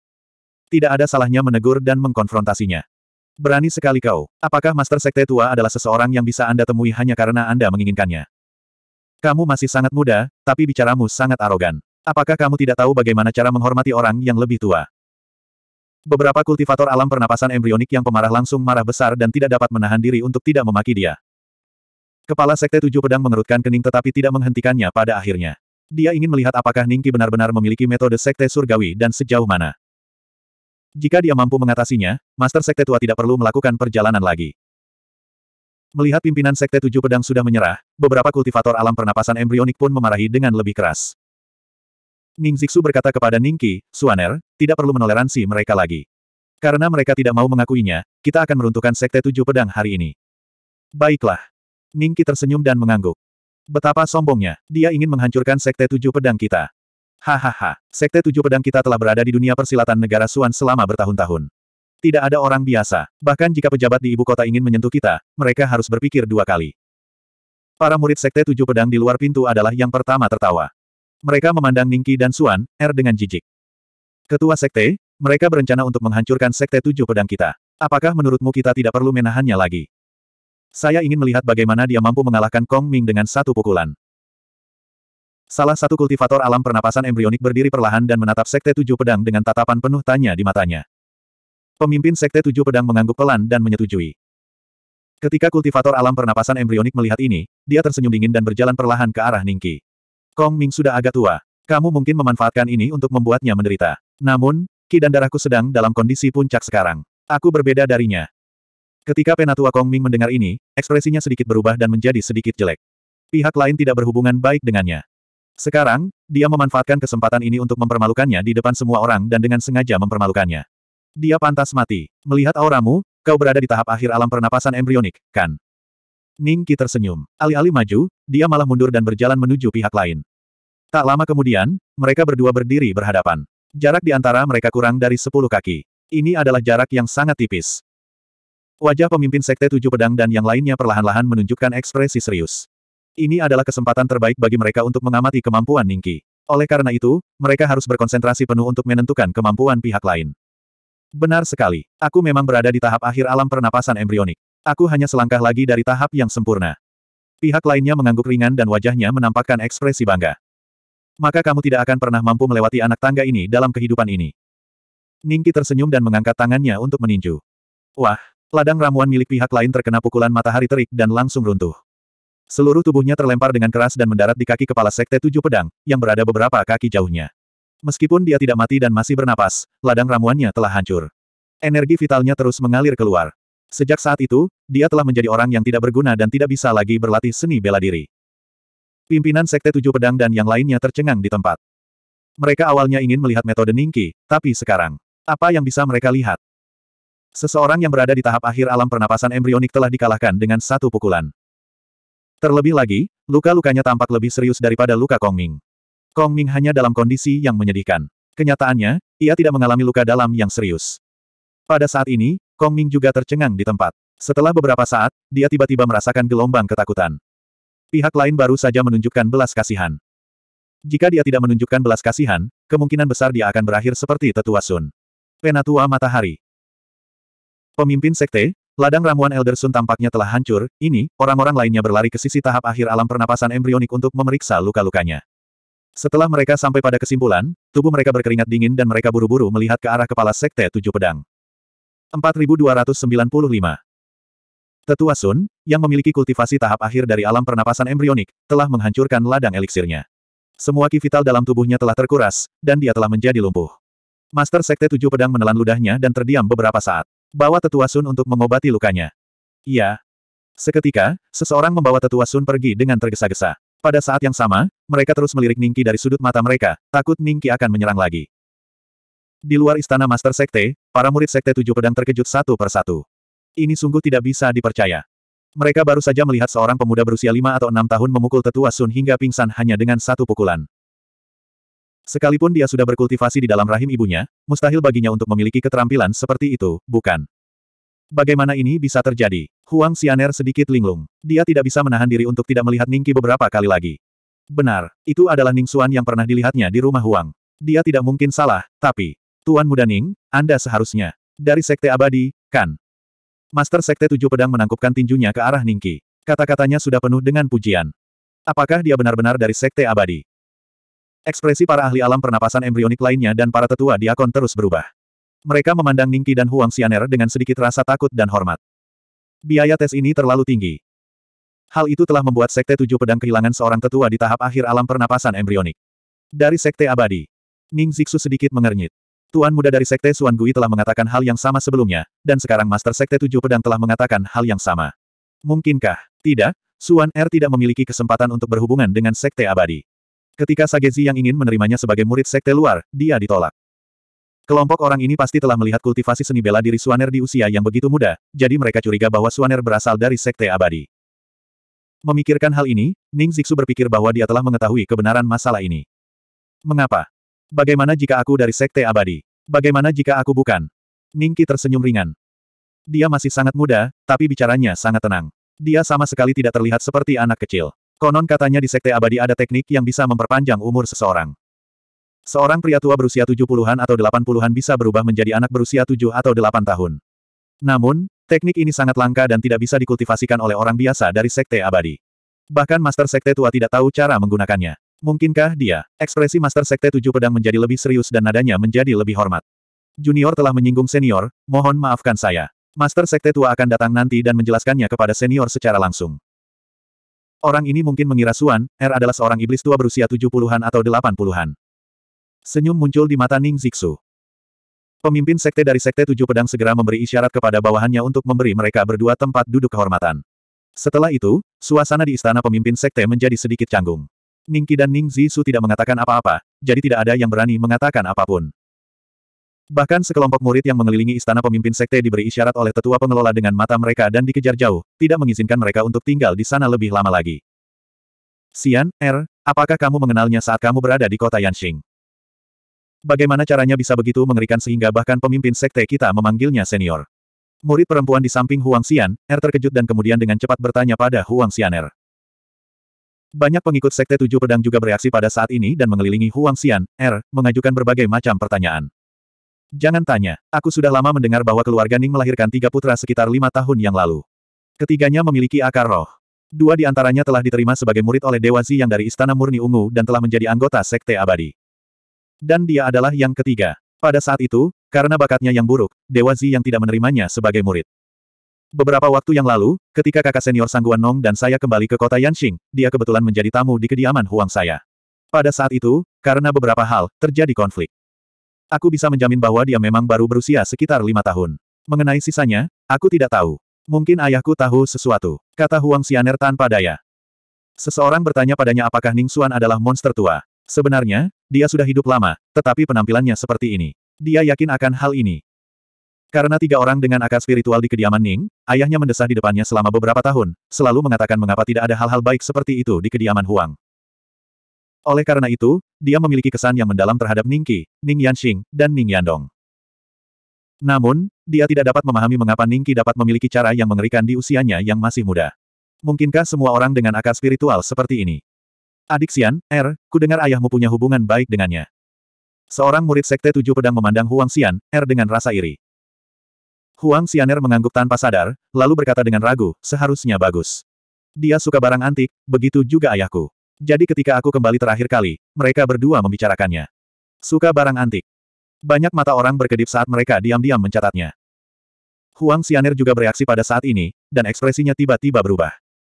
Tidak ada salahnya menegur dan mengkonfrontasinya. Berani sekali kau. Apakah Master Sekte Tua adalah seseorang yang bisa Anda temui hanya karena Anda menginginkannya? Kamu masih sangat muda, tapi bicaramu sangat arogan. Apakah kamu tidak tahu bagaimana cara menghormati orang yang lebih tua? Beberapa kultivator alam pernapasan embrionik yang pemarah langsung marah besar dan tidak dapat menahan diri untuk tidak memaki dia. Kepala Sekte Tujuh Pedang mengerutkan kening tetapi tidak menghentikannya pada akhirnya. Dia ingin melihat apakah Ningki benar-benar memiliki metode Sekte Surgawi dan sejauh mana. Jika dia mampu mengatasinya, Master Sekte Tua tidak perlu melakukan perjalanan lagi. Melihat pimpinan Sekte Tujuh Pedang sudah menyerah, beberapa kultivator alam pernapasan embrionik pun memarahi dengan lebih keras. Ning Zixu berkata kepada Ningki, Suaner, tidak perlu menoleransi mereka lagi. Karena mereka tidak mau mengakuinya, kita akan meruntuhkan Sekte Tujuh Pedang hari ini. Baiklah. Ningki tersenyum dan mengangguk. Betapa sombongnya, dia ingin menghancurkan Sekte Tujuh Pedang kita. Hahaha, Sekte Tujuh Pedang kita telah berada di dunia persilatan negara Suan selama bertahun-tahun. Tidak ada orang biasa, bahkan jika pejabat di ibu kota ingin menyentuh kita, mereka harus berpikir dua kali. Para murid Sekte Tujuh Pedang di luar pintu adalah yang pertama tertawa. Mereka memandang Ningki dan Suan, R er dengan jijik. Ketua Sekte, mereka berencana untuk menghancurkan Sekte Tujuh Pedang kita. Apakah menurutmu kita tidak perlu menahannya lagi? Saya ingin melihat bagaimana dia mampu mengalahkan Kong Ming dengan satu pukulan. Salah satu kultivator alam pernapasan embrionik berdiri perlahan dan menatap Sekte Tujuh Pedang dengan tatapan penuh tanya di matanya. Pemimpin Sekte Tujuh Pedang mengangguk pelan dan menyetujui. Ketika kultivator alam pernapasan embrionik melihat ini, dia tersenyum dingin dan berjalan perlahan ke arah Ningki. Kong Ming sudah agak tua. Kamu mungkin memanfaatkan ini untuk membuatnya menderita. Namun, ki dan darahku sedang dalam kondisi puncak sekarang. Aku berbeda darinya. Ketika Penatua Kong Ming mendengar ini, ekspresinya sedikit berubah dan menjadi sedikit jelek. Pihak lain tidak berhubungan baik dengannya. Sekarang, dia memanfaatkan kesempatan ini untuk mempermalukannya di depan semua orang dan dengan sengaja mempermalukannya. Dia pantas mati. Melihat auramu, kau berada di tahap akhir alam pernapasan embrionik, kan? Ning Qi tersenyum. Alih-alih maju, dia malah mundur dan berjalan menuju pihak lain. Tak lama kemudian, mereka berdua berdiri berhadapan. Jarak di antara mereka kurang dari sepuluh kaki. Ini adalah jarak yang sangat tipis. Wajah pemimpin Sekte Tujuh Pedang dan yang lainnya perlahan-lahan menunjukkan ekspresi serius. Ini adalah kesempatan terbaik bagi mereka untuk mengamati kemampuan Ningki. Oleh karena itu, mereka harus berkonsentrasi penuh untuk menentukan kemampuan pihak lain. Benar sekali, aku memang berada di tahap akhir alam pernapasan embrionik. Aku hanya selangkah lagi dari tahap yang sempurna. Pihak lainnya mengangguk ringan dan wajahnya menampakkan ekspresi bangga. Maka kamu tidak akan pernah mampu melewati anak tangga ini dalam kehidupan ini. Ningki tersenyum dan mengangkat tangannya untuk meninju. Wah, Ladang ramuan milik pihak lain terkena pukulan matahari terik dan langsung runtuh. Seluruh tubuhnya terlempar dengan keras dan mendarat di kaki kepala Sekte Tujuh Pedang, yang berada beberapa kaki jauhnya. Meskipun dia tidak mati dan masih bernapas, ladang ramuannya telah hancur. Energi vitalnya terus mengalir keluar. Sejak saat itu, dia telah menjadi orang yang tidak berguna dan tidak bisa lagi berlatih seni bela diri. Pimpinan Sekte Tujuh Pedang dan yang lainnya tercengang di tempat. Mereka awalnya ingin melihat metode Ningki, tapi sekarang, apa yang bisa mereka lihat? Seseorang yang berada di tahap akhir alam pernapasan embrionik telah dikalahkan dengan satu pukulan. Terlebih lagi, luka-lukanya tampak lebih serius daripada luka Kong Ming. Kong Ming hanya dalam kondisi yang menyedihkan. Kenyataannya, ia tidak mengalami luka dalam yang serius. Pada saat ini, Kong Ming juga tercengang di tempat. Setelah beberapa saat, dia tiba-tiba merasakan gelombang ketakutan. Pihak lain baru saja menunjukkan belas kasihan. Jika dia tidak menunjukkan belas kasihan, kemungkinan besar dia akan berakhir seperti tetua Sun. Penatua Matahari. Pemimpin sekte, ladang ramuan Elder Sun tampaknya telah hancur, ini, orang-orang lainnya berlari ke sisi tahap akhir alam pernapasan embrionik untuk memeriksa luka-lukanya. Setelah mereka sampai pada kesimpulan, tubuh mereka berkeringat dingin dan mereka buru-buru melihat ke arah kepala sekte tujuh pedang. 4295 Tetua Sun, yang memiliki kultivasi tahap akhir dari alam pernapasan embrionik, telah menghancurkan ladang eliksirnya. Semua ki vital dalam tubuhnya telah terkuras, dan dia telah menjadi lumpuh. Master Sekte Tujuh Pedang menelan ludahnya dan terdiam beberapa saat bawa tetua Sun untuk mengobati lukanya. Iya. Seketika, seseorang membawa tetua Sun pergi dengan tergesa-gesa. Pada saat yang sama, mereka terus melirik Ningki dari sudut mata mereka, takut Ningki akan menyerang lagi. Di luar istana Master Sekte, para murid Sekte Tujuh Pedang terkejut satu persatu. Ini sungguh tidak bisa dipercaya. Mereka baru saja melihat seorang pemuda berusia lima atau enam tahun memukul tetua Sun hingga pingsan hanya dengan satu pukulan. Sekalipun dia sudah berkultivasi di dalam rahim ibunya, mustahil baginya untuk memiliki keterampilan seperti itu, bukan? Bagaimana ini bisa terjadi? Huang Xianer sedikit linglung. Dia tidak bisa menahan diri untuk tidak melihat Ningki beberapa kali lagi. Benar, itu adalah Ning Xuan yang pernah dilihatnya di rumah Huang. Dia tidak mungkin salah, tapi... Tuan Muda Ning, Anda seharusnya. Dari Sekte Abadi, kan? Master Sekte Tujuh Pedang menangkupkan tinjunya ke arah Ningki. Kata-katanya sudah penuh dengan pujian. Apakah dia benar-benar dari Sekte Abadi? Ekspresi para ahli alam pernapasan embrionik lainnya dan para tetua diakon terus berubah. Mereka memandang Ningki dan Huang Xianer dengan sedikit rasa takut dan hormat. Biaya tes ini terlalu tinggi. Hal itu telah membuat Sekte Tujuh Pedang kehilangan seorang tetua di tahap akhir alam pernapasan embrionik. Dari Sekte Abadi, Ning Zixu sedikit mengernyit. Tuan muda dari Sekte Suan Gui telah mengatakan hal yang sama sebelumnya, dan sekarang Master Sekte Tujuh Pedang telah mengatakan hal yang sama. Mungkinkah? Tidak, Suan Er tidak memiliki kesempatan untuk berhubungan dengan Sekte Abadi. Ketika Sagezi yang ingin menerimanya sebagai murid sekte luar, dia ditolak. Kelompok orang ini pasti telah melihat kultivasi seni bela diri Suaner di usia yang begitu muda, jadi mereka curiga bahwa Suaner berasal dari sekte abadi. Memikirkan hal ini, Ning Zixu berpikir bahwa dia telah mengetahui kebenaran masalah ini. Mengapa? Bagaimana jika aku dari sekte abadi? Bagaimana jika aku bukan? Ningki tersenyum ringan. Dia masih sangat muda, tapi bicaranya sangat tenang. Dia sama sekali tidak terlihat seperti anak kecil. Konon katanya di Sekte Abadi ada teknik yang bisa memperpanjang umur seseorang. Seorang pria tua berusia 70-an atau delapan puluhan bisa berubah menjadi anak berusia tujuh atau delapan tahun. Namun, teknik ini sangat langka dan tidak bisa dikultivasikan oleh orang biasa dari Sekte Abadi. Bahkan Master Sekte tua tidak tahu cara menggunakannya. Mungkinkah dia? Ekspresi Master Sekte Tujuh Pedang menjadi lebih serius dan nadanya menjadi lebih hormat. Junior telah menyinggung senior, mohon maafkan saya. Master Sekte Tua akan datang nanti dan menjelaskannya kepada senior secara langsung. Orang ini mungkin mengira Suan, Er adalah seorang iblis tua berusia tujuh puluhan atau delapan puluhan. Senyum muncul di mata Ning Zixu. Pemimpin sekte dari Sekte Tujuh Pedang segera memberi isyarat kepada bawahannya untuk memberi mereka berdua tempat duduk kehormatan. Setelah itu, suasana di istana pemimpin sekte menjadi sedikit canggung. Ningki dan Ning Zixu tidak mengatakan apa-apa, jadi tidak ada yang berani mengatakan apapun. Bahkan sekelompok murid yang mengelilingi istana pemimpin sekte diberi isyarat oleh tetua pengelola dengan mata mereka dan dikejar jauh, tidak mengizinkan mereka untuk tinggal di sana lebih lama lagi. Xian, Er, apakah kamu mengenalnya saat kamu berada di kota Yanxing? Bagaimana caranya bisa begitu mengerikan sehingga bahkan pemimpin sekte kita memanggilnya senior? Murid perempuan di samping Huang Xian, Er terkejut dan kemudian dengan cepat bertanya pada Huang Xian Er. Banyak pengikut sekte tujuh pedang juga bereaksi pada saat ini dan mengelilingi Huang Xian, Er, mengajukan berbagai macam pertanyaan. Jangan tanya, aku sudah lama mendengar bahwa keluarga Ning melahirkan tiga putra sekitar lima tahun yang lalu. Ketiganya memiliki akar roh. Dua di antaranya telah diterima sebagai murid oleh Dewa Zi yang dari Istana Murni Ungu dan telah menjadi anggota Sekte Abadi. Dan dia adalah yang ketiga. Pada saat itu, karena bakatnya yang buruk, Dewa Zi yang tidak menerimanya sebagai murid. Beberapa waktu yang lalu, ketika kakak senior Sangguan Nong dan saya kembali ke kota Yanxing, dia kebetulan menjadi tamu di kediaman Huang saya. Pada saat itu, karena beberapa hal, terjadi konflik. Aku bisa menjamin bahwa dia memang baru berusia sekitar lima tahun. Mengenai sisanya, aku tidak tahu. Mungkin ayahku tahu sesuatu, kata Huang Xianer tanpa daya. Seseorang bertanya padanya apakah Ning Xuan adalah monster tua. Sebenarnya, dia sudah hidup lama, tetapi penampilannya seperti ini. Dia yakin akan hal ini. Karena tiga orang dengan akar spiritual di kediaman Ning, ayahnya mendesah di depannya selama beberapa tahun, selalu mengatakan mengapa tidak ada hal-hal baik seperti itu di kediaman Huang. Oleh karena itu, dia memiliki kesan yang mendalam terhadap Ningqi, Ning Yanxing, dan Ning Yandong. Namun, dia tidak dapat memahami mengapa Ningqi dapat memiliki cara yang mengerikan di usianya yang masih muda. Mungkinkah semua orang dengan akar spiritual seperti ini? Adik Xian, R, er, dengar ayahmu punya hubungan baik dengannya. Seorang murid Sekte Tujuh Pedang memandang Huang Xian, R er dengan rasa iri. Huang Xianer mengangguk tanpa sadar, lalu berkata dengan ragu, seharusnya bagus. Dia suka barang antik, begitu juga ayahku jadi ketika aku kembali terakhir kali, mereka berdua membicarakannya. Suka barang antik. Banyak mata orang berkedip saat mereka diam-diam mencatatnya. Huang Xianer juga bereaksi pada saat ini, dan ekspresinya tiba-tiba berubah.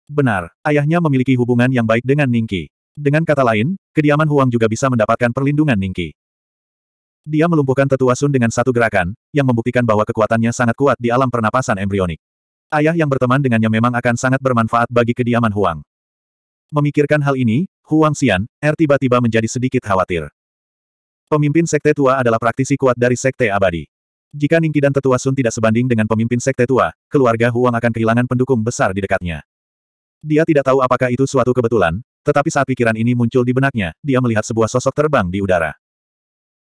Benar, ayahnya memiliki hubungan yang baik dengan Ningki. Dengan kata lain, kediaman Huang juga bisa mendapatkan perlindungan Ningki. Dia melumpuhkan tetua Sun dengan satu gerakan, yang membuktikan bahwa kekuatannya sangat kuat di alam pernapasan embrionik. Ayah yang berteman dengannya memang akan sangat bermanfaat bagi kediaman Huang. Memikirkan hal ini, Huang Xian, Er tiba-tiba menjadi sedikit khawatir. Pemimpin sekte tua adalah praktisi kuat dari sekte abadi. Jika Ningki dan tetua Sun tidak sebanding dengan pemimpin sekte tua, keluarga Huang akan kehilangan pendukung besar di dekatnya. Dia tidak tahu apakah itu suatu kebetulan, tetapi saat pikiran ini muncul di benaknya, dia melihat sebuah sosok terbang di udara.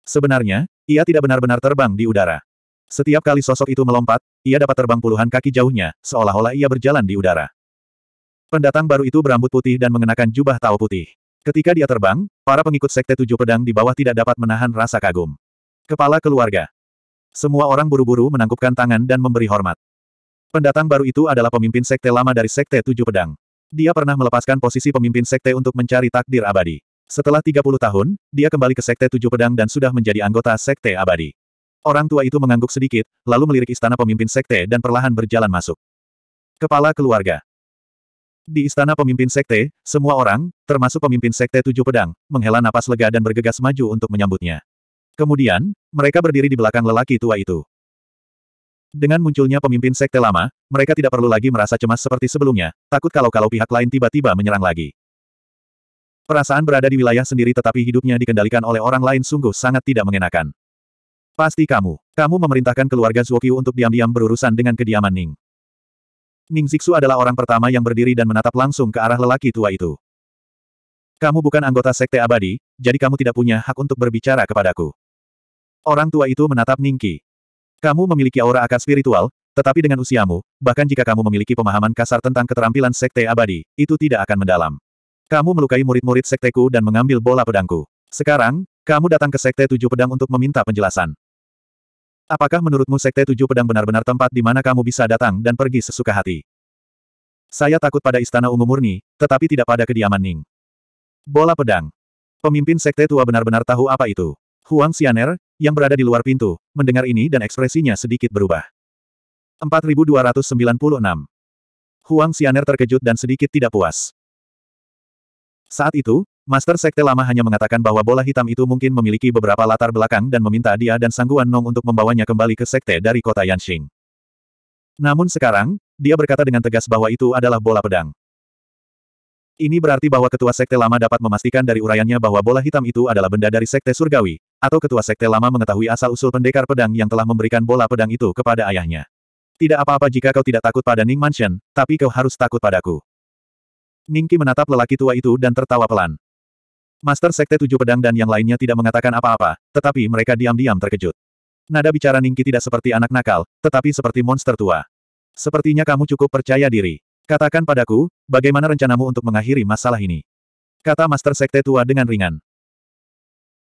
Sebenarnya, ia tidak benar-benar terbang di udara. Setiap kali sosok itu melompat, ia dapat terbang puluhan kaki jauhnya, seolah-olah ia berjalan di udara. Pendatang baru itu berambut putih dan mengenakan jubah tao putih. Ketika dia terbang, para pengikut Sekte Tujuh Pedang di bawah tidak dapat menahan rasa kagum. Kepala keluarga. Semua orang buru-buru menangkupkan tangan dan memberi hormat. Pendatang baru itu adalah pemimpin Sekte lama dari Sekte Tujuh Pedang. Dia pernah melepaskan posisi pemimpin Sekte untuk mencari takdir abadi. Setelah 30 tahun, dia kembali ke Sekte Tujuh Pedang dan sudah menjadi anggota Sekte Abadi. Orang tua itu mengangguk sedikit, lalu melirik istana pemimpin Sekte dan perlahan berjalan masuk. Kepala keluarga. Di istana pemimpin sekte, semua orang, termasuk pemimpin sekte tujuh pedang, menghela napas lega dan bergegas maju untuk menyambutnya. Kemudian, mereka berdiri di belakang lelaki tua itu. Dengan munculnya pemimpin sekte lama, mereka tidak perlu lagi merasa cemas seperti sebelumnya, takut kalau-kalau pihak lain tiba-tiba menyerang lagi. Perasaan berada di wilayah sendiri tetapi hidupnya dikendalikan oleh orang lain sungguh sangat tidak mengenakan. Pasti kamu. Kamu memerintahkan keluarga Zuokyu untuk diam-diam berurusan dengan kediaman Ning. Ning Zixu adalah orang pertama yang berdiri dan menatap langsung ke arah lelaki tua itu. Kamu bukan anggota sekte abadi, jadi kamu tidak punya hak untuk berbicara kepadaku. Orang tua itu menatap Ningki. Kamu memiliki aura akar spiritual, tetapi dengan usiamu, bahkan jika kamu memiliki pemahaman kasar tentang keterampilan sekte abadi, itu tidak akan mendalam. Kamu melukai murid-murid sekteku dan mengambil bola pedangku. Sekarang, kamu datang ke sekte tujuh pedang untuk meminta penjelasan. Apakah menurutmu Sekte Tujuh Pedang benar-benar tempat di mana kamu bisa datang dan pergi sesuka hati? Saya takut pada istana ungu murni, tetapi tidak pada kediaman Ning. Bola pedang. Pemimpin Sekte Tua benar-benar tahu apa itu. Huang Xianer, yang berada di luar pintu, mendengar ini dan ekspresinya sedikit berubah. 4296 Huang Xianer terkejut dan sedikit tidak puas. Saat itu, Master Sekte lama hanya mengatakan bahwa bola hitam itu mungkin memiliki beberapa latar belakang dan meminta dia dan Sangguan Nong untuk membawanya kembali ke Sekte dari kota Yanxing. Namun sekarang, dia berkata dengan tegas bahwa itu adalah bola pedang. Ini berarti bahwa ketua Sekte lama dapat memastikan dari uraiannya bahwa bola hitam itu adalah benda dari Sekte Surgawi, atau ketua Sekte lama mengetahui asal-usul pendekar pedang yang telah memberikan bola pedang itu kepada ayahnya. Tidak apa-apa jika kau tidak takut pada Ning Mansion, tapi kau harus takut padaku. Ningki menatap lelaki tua itu dan tertawa pelan. Master Sekte Tujuh Pedang dan yang lainnya tidak mengatakan apa-apa, tetapi mereka diam-diam terkejut. Nada bicara Ningki tidak seperti anak nakal, tetapi seperti monster tua. Sepertinya kamu cukup percaya diri. Katakan padaku, bagaimana rencanamu untuk mengakhiri masalah ini? Kata Master Sekte Tua dengan ringan.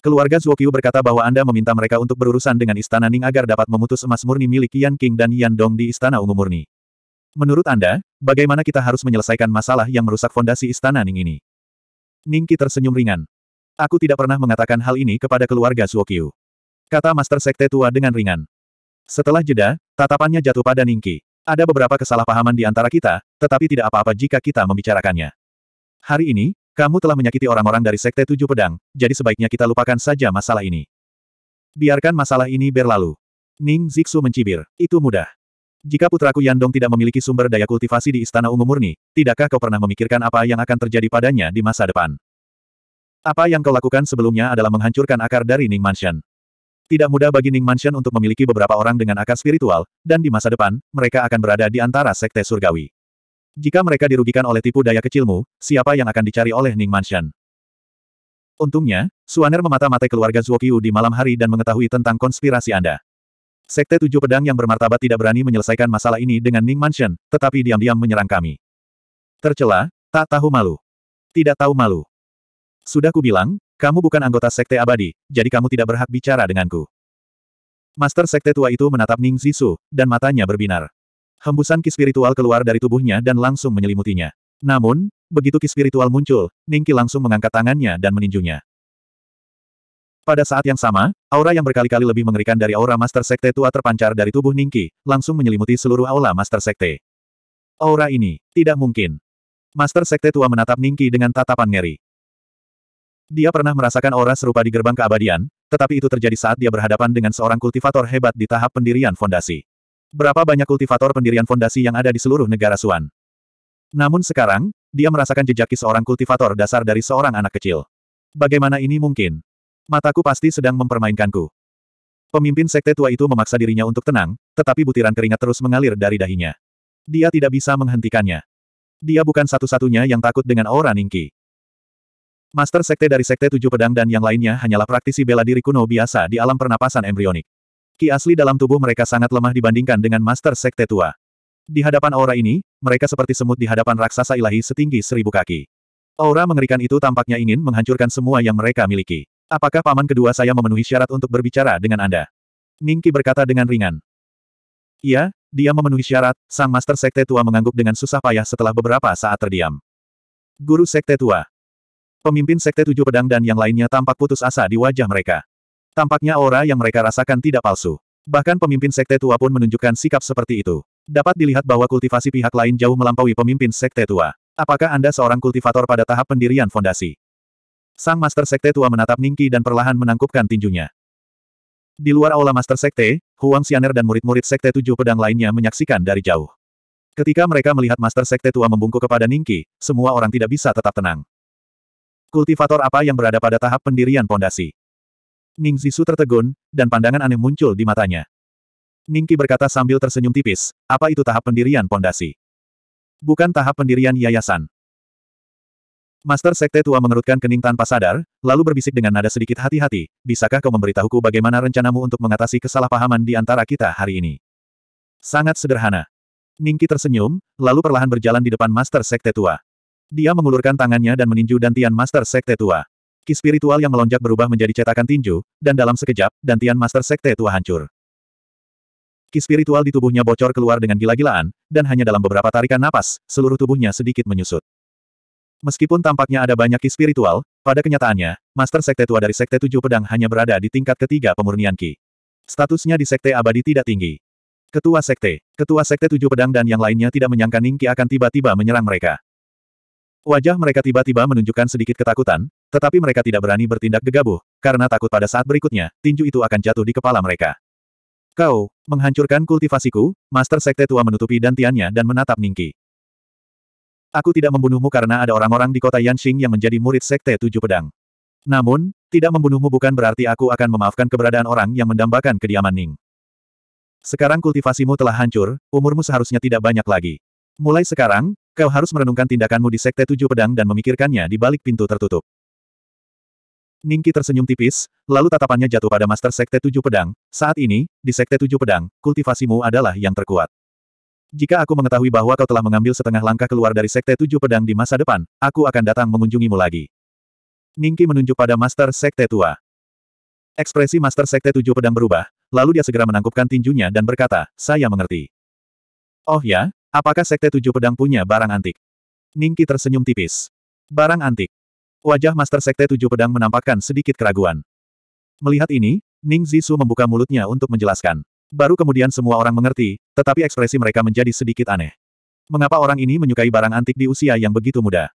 Keluarga Zuokyu berkata bahwa Anda meminta mereka untuk berurusan dengan Istana Ning agar dapat memutus emas murni milik Yan King dan Yan Dong di Istana Ungu Murni. Menurut Anda, bagaimana kita harus menyelesaikan masalah yang merusak fondasi Istana Ning ini? Ningki tersenyum ringan. Aku tidak pernah mengatakan hal ini kepada keluarga Suokyu. Kata Master Sekte Tua dengan ringan. Setelah jeda, tatapannya jatuh pada Ningki. Ada beberapa kesalahpahaman di antara kita, tetapi tidak apa-apa jika kita membicarakannya. Hari ini, kamu telah menyakiti orang-orang dari Sekte Tujuh Pedang, jadi sebaiknya kita lupakan saja masalah ini. Biarkan masalah ini berlalu. Ning Zixu mencibir. Itu mudah. Jika putraku Yandong tidak memiliki sumber daya kultivasi di Istana Ungu Murni, tidakkah kau pernah memikirkan apa yang akan terjadi padanya di masa depan? Apa yang kau lakukan sebelumnya adalah menghancurkan akar dari Ning Mansion. Tidak mudah bagi Ning Mansion untuk memiliki beberapa orang dengan akar spiritual, dan di masa depan, mereka akan berada di antara sekte surgawi. Jika mereka dirugikan oleh tipu daya kecilmu, siapa yang akan dicari oleh Ning Mansion? Untungnya, Suaner memata-matai keluarga Zuo di malam hari dan mengetahui tentang konspirasi Anda. Sekte Tujuh Pedang yang bermartabat tidak berani menyelesaikan masalah ini dengan Ning Mansion, tetapi diam-diam menyerang kami. Tercela, tak tahu malu. Tidak tahu malu. Sudah kubilang, kamu bukan anggota Sekte Abadi, jadi kamu tidak berhak bicara denganku. Master Sekte tua itu menatap Ning Zisu, dan matanya berbinar. Hembusan ki spiritual keluar dari tubuhnya dan langsung menyelimutinya. Namun, begitu ki spiritual muncul, Ning Ningki langsung mengangkat tangannya dan meninjunya. Pada saat yang sama, aura yang berkali-kali lebih mengerikan dari aura Master Sekte tua terpancar dari tubuh Ningki, langsung menyelimuti seluruh aula Master Sekte. Aura ini, tidak mungkin. Master Sekte tua menatap Ningki dengan tatapan ngeri. Dia pernah merasakan aura serupa di gerbang keabadian, tetapi itu terjadi saat dia berhadapan dengan seorang kultivator hebat di tahap pendirian fondasi. Berapa banyak kultivator pendirian fondasi yang ada di seluruh negara Suan. Namun sekarang, dia merasakan jejaki seorang kultivator dasar dari seorang anak kecil. Bagaimana ini mungkin? Mataku pasti sedang mempermainkanku. Pemimpin sekte tua itu memaksa dirinya untuk tenang, tetapi butiran keringat terus mengalir dari dahinya. Dia tidak bisa menghentikannya. Dia bukan satu-satunya yang takut dengan aura Ningki. Master sekte dari sekte tujuh pedang dan yang lainnya hanyalah praktisi bela diri kuno biasa di alam pernapasan embrionik. Ki asli dalam tubuh mereka sangat lemah dibandingkan dengan master sekte tua. Di hadapan aura ini, mereka seperti semut di hadapan raksasa ilahi setinggi seribu kaki. Aura mengerikan itu tampaknya ingin menghancurkan semua yang mereka miliki. Apakah paman kedua saya memenuhi syarat untuk berbicara dengan Anda? Ningki berkata dengan ringan. Iya, dia memenuhi syarat, sang master sekte tua mengangguk dengan susah payah setelah beberapa saat terdiam. Guru sekte tua. Pemimpin sekte tujuh pedang dan yang lainnya tampak putus asa di wajah mereka. Tampaknya aura yang mereka rasakan tidak palsu. Bahkan pemimpin sekte tua pun menunjukkan sikap seperti itu. Dapat dilihat bahwa kultivasi pihak lain jauh melampaui pemimpin sekte tua. Apakah Anda seorang kultivator pada tahap pendirian fondasi? Sang Master Sekte tua menatap Ningki dan perlahan menangkupkan tinjunya. Di luar aula Master Sekte, Huang Xianer dan murid-murid Sekte Tujuh Pedang lainnya menyaksikan dari jauh. Ketika mereka melihat Master Sekte tua membungkuk kepada Ningki, semua orang tidak bisa tetap tenang. Kultivator apa yang berada pada tahap pendirian pondasi? Ning Zisu tertegun, dan pandangan aneh muncul di matanya. Ningki berkata sambil tersenyum tipis, apa itu tahap pendirian pondasi? Bukan tahap pendirian yayasan. Master Sekte Tua mengerutkan kening tanpa sadar, lalu berbisik dengan nada sedikit hati-hati, bisakah kau memberitahuku bagaimana rencanamu untuk mengatasi kesalahpahaman di antara kita hari ini? Sangat sederhana. Ningki tersenyum, lalu perlahan berjalan di depan Master Sekte Tua. Dia mengulurkan tangannya dan meninju dantian Master Sekte Tua. Ki spiritual yang melonjak berubah menjadi cetakan tinju, dan dalam sekejap, dantian Master Sekte Tua hancur. Ki spiritual di tubuhnya bocor keluar dengan gila-gilaan, dan hanya dalam beberapa tarikan napas, seluruh tubuhnya sedikit menyusut. Meskipun tampaknya ada banyak ki spiritual, pada kenyataannya, Master Sekte Tua dari Sekte Tujuh Pedang hanya berada di tingkat ketiga pemurnian ki. Statusnya di Sekte Abadi tidak tinggi. Ketua Sekte, Ketua Sekte Tujuh Pedang dan yang lainnya tidak menyangka Ningki akan tiba-tiba menyerang mereka. Wajah mereka tiba-tiba menunjukkan sedikit ketakutan, tetapi mereka tidak berani bertindak gegabah, karena takut pada saat berikutnya, tinju itu akan jatuh di kepala mereka. Kau, menghancurkan kultivasiku, Master Sekte Tua menutupi dantiannya dan menatap Ningki. Aku tidak membunuhmu karena ada orang-orang di kota Yanxing yang menjadi murid Sekte Tujuh Pedang. Namun, tidak membunuhmu bukan berarti aku akan memaafkan keberadaan orang yang mendambakan kediaman Ning. Sekarang kultivasimu telah hancur, umurmu seharusnya tidak banyak lagi. Mulai sekarang, kau harus merenungkan tindakanmu di Sekte Tujuh Pedang dan memikirkannya di balik pintu tertutup. Ningki tersenyum tipis, lalu tatapannya jatuh pada Master Sekte Tujuh Pedang, saat ini, di Sekte Tujuh Pedang, kultivasimu adalah yang terkuat. Jika aku mengetahui bahwa kau telah mengambil setengah langkah keluar dari Sekte Tujuh Pedang di masa depan, aku akan datang mengunjungimu lagi. Ningki menunjuk pada Master Sekte Tua. Ekspresi Master Sekte Tujuh Pedang berubah, lalu dia segera menangkupkan tinjunya dan berkata, saya mengerti. Oh ya, apakah Sekte Tujuh Pedang punya barang antik? Ningki tersenyum tipis. Barang antik. Wajah Master Sekte Tujuh Pedang menampakkan sedikit keraguan. Melihat ini, Ning Zisu membuka mulutnya untuk menjelaskan. Baru kemudian semua orang mengerti, tetapi ekspresi mereka menjadi sedikit aneh. Mengapa orang ini menyukai barang antik di usia yang begitu muda?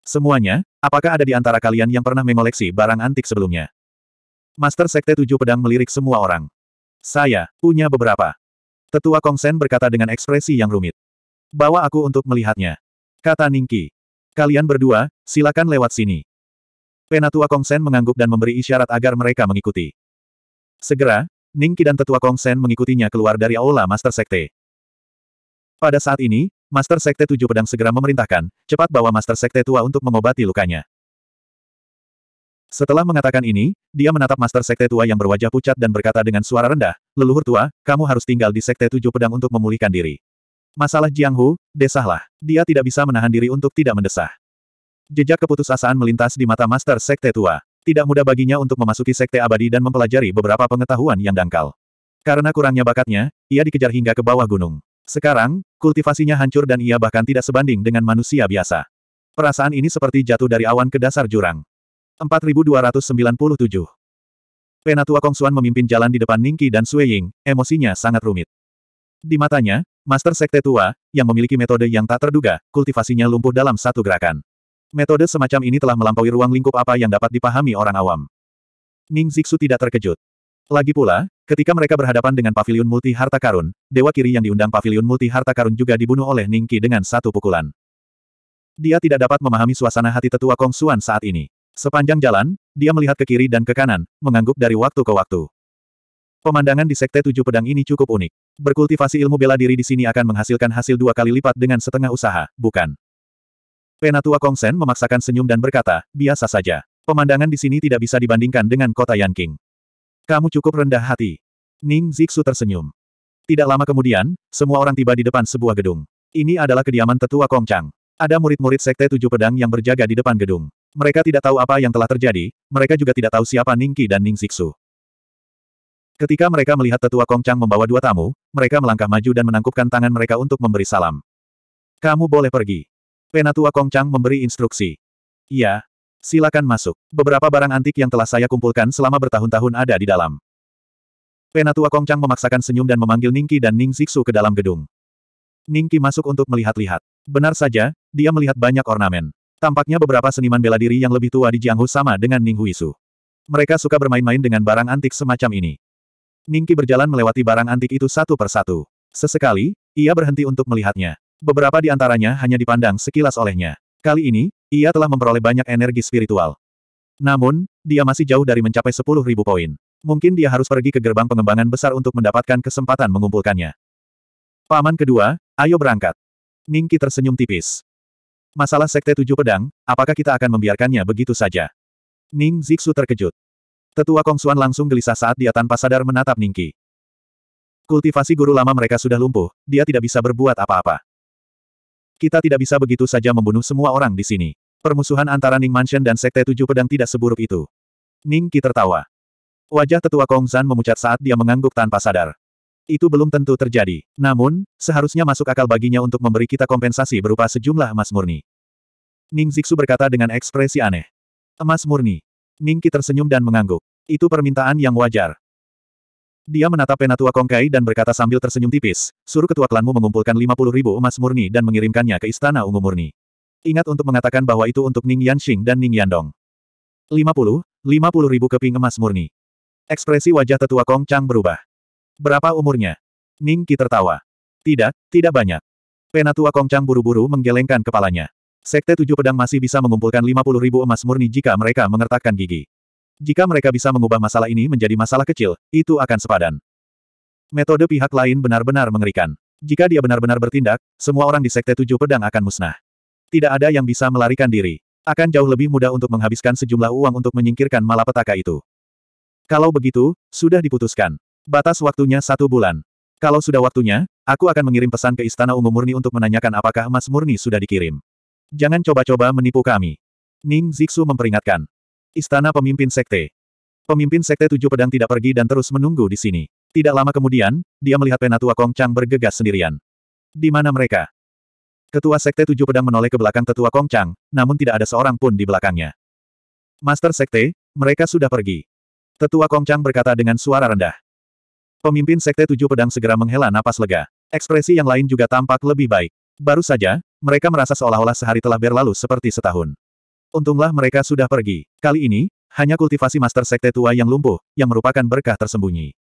Semuanya, apakah ada di antara kalian yang pernah mengoleksi barang antik sebelumnya? Master Sekte Tujuh Pedang melirik semua orang. Saya, punya beberapa. Tetua Kongsen berkata dengan ekspresi yang rumit. Bawa aku untuk melihatnya. Kata Ningki. Kalian berdua, silakan lewat sini. Penatua Kongsen mengangguk dan memberi isyarat agar mereka mengikuti. Segera, Ningki dan tetua Kong Sen mengikutinya keluar dari aula Master Sekte. Pada saat ini, Master Sekte Tujuh Pedang segera memerintahkan, cepat bawa Master Sekte Tua untuk mengobati lukanya. Setelah mengatakan ini, dia menatap Master Sekte Tua yang berwajah pucat dan berkata dengan suara rendah, Leluhur Tua, kamu harus tinggal di Sekte Tujuh Pedang untuk memulihkan diri. Masalah Jiang Hu, desahlah. Dia tidak bisa menahan diri untuk tidak mendesah. Jejak keputusasaan melintas di mata Master Sekte Tua. Tidak mudah baginya untuk memasuki sekte abadi dan mempelajari beberapa pengetahuan yang dangkal. Karena kurangnya bakatnya, ia dikejar hingga ke bawah gunung. Sekarang, kultivasinya hancur dan ia bahkan tidak sebanding dengan manusia biasa. Perasaan ini seperti jatuh dari awan ke dasar jurang. 4297 Penatua Kongsuan memimpin jalan di depan Ningki dan Sui Ying, emosinya sangat rumit. Di matanya, Master Sekte Tua, yang memiliki metode yang tak terduga, kultivasinya lumpuh dalam satu gerakan. Metode semacam ini telah melampaui ruang lingkup apa yang dapat dipahami orang awam. Ning Zixu tidak terkejut. Lagi pula, ketika mereka berhadapan dengan pavilion multi harta karun, dewa kiri yang diundang pavilion multi harta karun juga dibunuh oleh Ning Qi dengan satu pukulan. Dia tidak dapat memahami suasana hati tetua Kong Xuan saat ini. Sepanjang jalan, dia melihat ke kiri dan ke kanan, mengangguk dari waktu ke waktu. Pemandangan di Sekte Tujuh Pedang ini cukup unik. Berkultivasi ilmu bela diri di sini akan menghasilkan hasil dua kali lipat dengan setengah usaha, bukan? Penatua Kongsen memaksakan senyum dan berkata, biasa saja. Pemandangan di sini tidak bisa dibandingkan dengan kota Yanking. Kamu cukup rendah hati. Ning Zixu tersenyum. Tidak lama kemudian, semua orang tiba di depan sebuah gedung. Ini adalah kediaman tetua Kongcang. Ada murid-murid sekte tujuh pedang yang berjaga di depan gedung. Mereka tidak tahu apa yang telah terjadi, mereka juga tidak tahu siapa Ning Qi dan Ning Zixu. Ketika mereka melihat tetua Kongcang membawa dua tamu, mereka melangkah maju dan menangkupkan tangan mereka untuk memberi salam. Kamu boleh pergi. Penatua Kongcang memberi instruksi. Iya, silakan masuk. Beberapa barang antik yang telah saya kumpulkan selama bertahun-tahun ada di dalam. Penatua Kongcang memaksakan senyum dan memanggil Ningki dan Ning Zixu ke dalam gedung. Ningki masuk untuk melihat-lihat. Benar saja, dia melihat banyak ornamen. Tampaknya beberapa seniman bela diri yang lebih tua di Jianghu sama dengan Ning Huisu. Mereka suka bermain-main dengan barang antik semacam ini. Ningki berjalan melewati barang antik itu satu persatu. Sesekali, ia berhenti untuk melihatnya. Beberapa di antaranya hanya dipandang sekilas olehnya. Kali ini, ia telah memperoleh banyak energi spiritual. Namun, dia masih jauh dari mencapai ribu poin. Mungkin dia harus pergi ke gerbang pengembangan besar untuk mendapatkan kesempatan mengumpulkannya. Paman kedua, ayo berangkat. Ningki tersenyum tipis. Masalah Sekte Tujuh Pedang, apakah kita akan membiarkannya begitu saja? Ning Zixu terkejut. Tetua Kongsuan langsung gelisah saat dia tanpa sadar menatap Ningki. Kultivasi guru lama mereka sudah lumpuh, dia tidak bisa berbuat apa-apa. Kita tidak bisa begitu saja membunuh semua orang di sini. Permusuhan antara Ning Mansion dan Sekte Tujuh Pedang tidak seburuk itu. Ning Qi tertawa. Wajah tetua Kongzan memucat saat dia mengangguk tanpa sadar. Itu belum tentu terjadi. Namun, seharusnya masuk akal baginya untuk memberi kita kompensasi berupa sejumlah emas murni. Ning Zixu berkata dengan ekspresi aneh. Emas murni. Ning Qi tersenyum dan mengangguk. Itu permintaan yang wajar. Dia menatap Penatua Kongkai dan berkata sambil tersenyum tipis, suruh ketua klanmu mengumpulkan 50 ribu emas murni dan mengirimkannya ke istana ungu murni. Ingat untuk mengatakan bahwa itu untuk Ning Yanxing dan Ning Yandong. 50, 50 ribu keping emas murni. Ekspresi wajah tetua Kong Chang berubah. Berapa umurnya? Ning Qi tertawa. Tidak, tidak banyak. Penatua Kong Chang buru-buru menggelengkan kepalanya. Sekte Tujuh Pedang masih bisa mengumpulkan 50 ribu emas murni jika mereka mengertakkan gigi. Jika mereka bisa mengubah masalah ini menjadi masalah kecil, itu akan sepadan. Metode pihak lain benar-benar mengerikan. Jika dia benar-benar bertindak, semua orang di Sekte Tujuh Pedang akan musnah. Tidak ada yang bisa melarikan diri. Akan jauh lebih mudah untuk menghabiskan sejumlah uang untuk menyingkirkan malapetaka itu. Kalau begitu, sudah diputuskan. Batas waktunya satu bulan. Kalau sudah waktunya, aku akan mengirim pesan ke Istana Ungu Murni untuk menanyakan apakah emas murni sudah dikirim. Jangan coba-coba menipu kami. Ning Zixu memperingatkan. Istana Pemimpin Sekte. Pemimpin Sekte Tujuh Pedang tidak pergi dan terus menunggu di sini. Tidak lama kemudian, dia melihat Penatua Kong Chang bergegas sendirian. Di mana mereka? Ketua Sekte Tujuh Pedang menoleh ke belakang Tetua Kong Chang, namun tidak ada seorang pun di belakangnya. Master Sekte, mereka sudah pergi. Tetua Kong Chang berkata dengan suara rendah. Pemimpin Sekte Tujuh Pedang segera menghela napas lega. Ekspresi yang lain juga tampak lebih baik. Baru saja, mereka merasa seolah-olah sehari telah berlalu seperti setahun. Untunglah mereka sudah pergi. Kali ini, hanya kultivasi Master Sekte Tua yang lumpuh, yang merupakan berkah tersembunyi.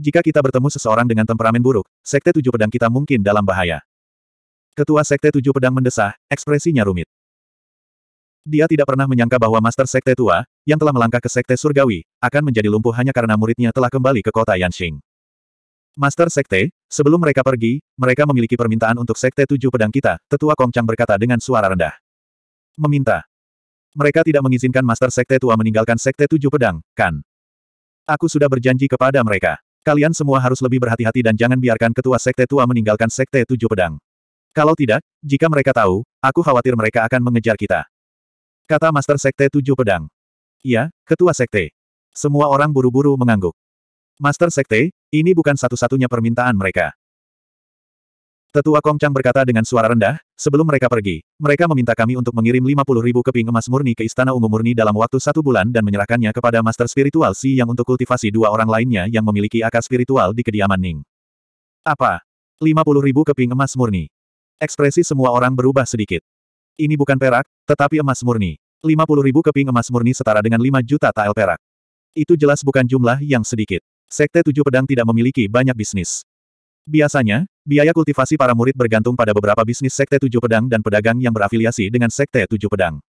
Jika kita bertemu seseorang dengan temperamen buruk, Sekte Tujuh Pedang kita mungkin dalam bahaya. Ketua Sekte Tujuh Pedang mendesah, ekspresinya rumit. Dia tidak pernah menyangka bahwa Master Sekte Tua, yang telah melangkah ke Sekte Surgawi, akan menjadi lumpuh hanya karena muridnya telah kembali ke kota Yanxing. Master Sekte, sebelum mereka pergi, mereka memiliki permintaan untuk Sekte Tujuh Pedang kita, Tetua Kongcang berkata dengan suara rendah. Meminta, mereka tidak mengizinkan Master Sekte Tua meninggalkan Sekte Tujuh Pedang, kan? Aku sudah berjanji kepada mereka. Kalian semua harus lebih berhati-hati dan jangan biarkan Ketua Sekte Tua meninggalkan Sekte Tujuh Pedang. Kalau tidak, jika mereka tahu, aku khawatir mereka akan mengejar kita. Kata Master Sekte Tujuh Pedang. Iya, Ketua Sekte. Semua orang buru-buru mengangguk. Master Sekte, ini bukan satu-satunya permintaan mereka. Tetua Kongcang berkata dengan suara rendah, sebelum mereka pergi, mereka meminta kami untuk mengirim 50 ribu keping emas murni ke Istana Ungu Murni dalam waktu satu bulan dan menyerahkannya kepada Master Spiritual Si yang untuk kultivasi dua orang lainnya yang memiliki akar spiritual di kediaman Ning. Apa? 50 ribu keping emas murni. Ekspresi semua orang berubah sedikit. Ini bukan perak, tetapi emas murni. 50 ribu keping emas murni setara dengan 5 juta tael perak. Itu jelas bukan jumlah yang sedikit. Sekte Tujuh Pedang tidak memiliki banyak bisnis. Biasanya, biaya kultivasi para murid bergantung pada beberapa bisnis Sekte Tujuh Pedang dan pedagang yang berafiliasi dengan Sekte Tujuh Pedang.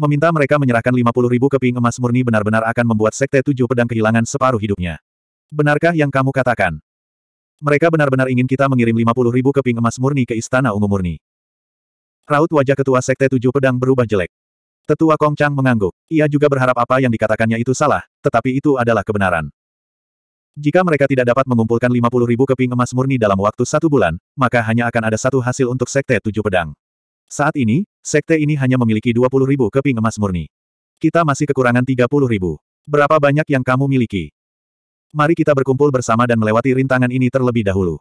Meminta mereka menyerahkan 50 ribu keping emas murni benar-benar akan membuat Sekte Tujuh Pedang kehilangan separuh hidupnya. Benarkah yang kamu katakan? Mereka benar-benar ingin kita mengirim 50 ribu keping emas murni ke Istana Ungu Murni. Raut wajah Ketua Sekte Tujuh Pedang berubah jelek. Tetua Kong Chang mengangguk. Ia juga berharap apa yang dikatakannya itu salah, tetapi itu adalah kebenaran. Jika mereka tidak dapat mengumpulkan 50 ribu keping emas murni dalam waktu satu bulan, maka hanya akan ada satu hasil untuk Sekte Tujuh Pedang. Saat ini, Sekte ini hanya memiliki 20 ribu keping emas murni. Kita masih kekurangan 30 ribu. Berapa banyak yang kamu miliki? Mari kita berkumpul bersama dan melewati rintangan ini terlebih dahulu.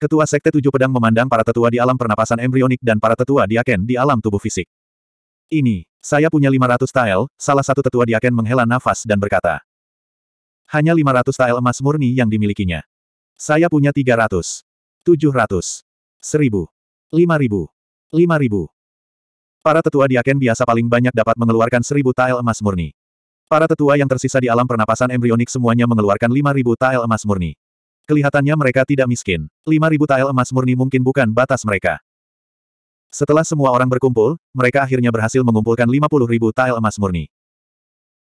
Ketua Sekte Tujuh Pedang memandang para tetua di alam pernapasan embrionik dan para tetua di Aken di alam tubuh fisik. Ini, saya punya 500 tael, salah satu tetua di Aken menghela nafas dan berkata. Hanya 500 tael emas murni yang dimilikinya. Saya punya 300. 700. 1000. 5000. 5000. Para tetua di Aken biasa paling banyak dapat mengeluarkan 1000 tael emas murni. Para tetua yang tersisa di alam pernapasan embrionik semuanya mengeluarkan 5000 tael emas murni. Kelihatannya mereka tidak miskin. 5000 tael emas murni mungkin bukan batas mereka. Setelah semua orang berkumpul, mereka akhirnya berhasil mengumpulkan 50.000 tael emas murni.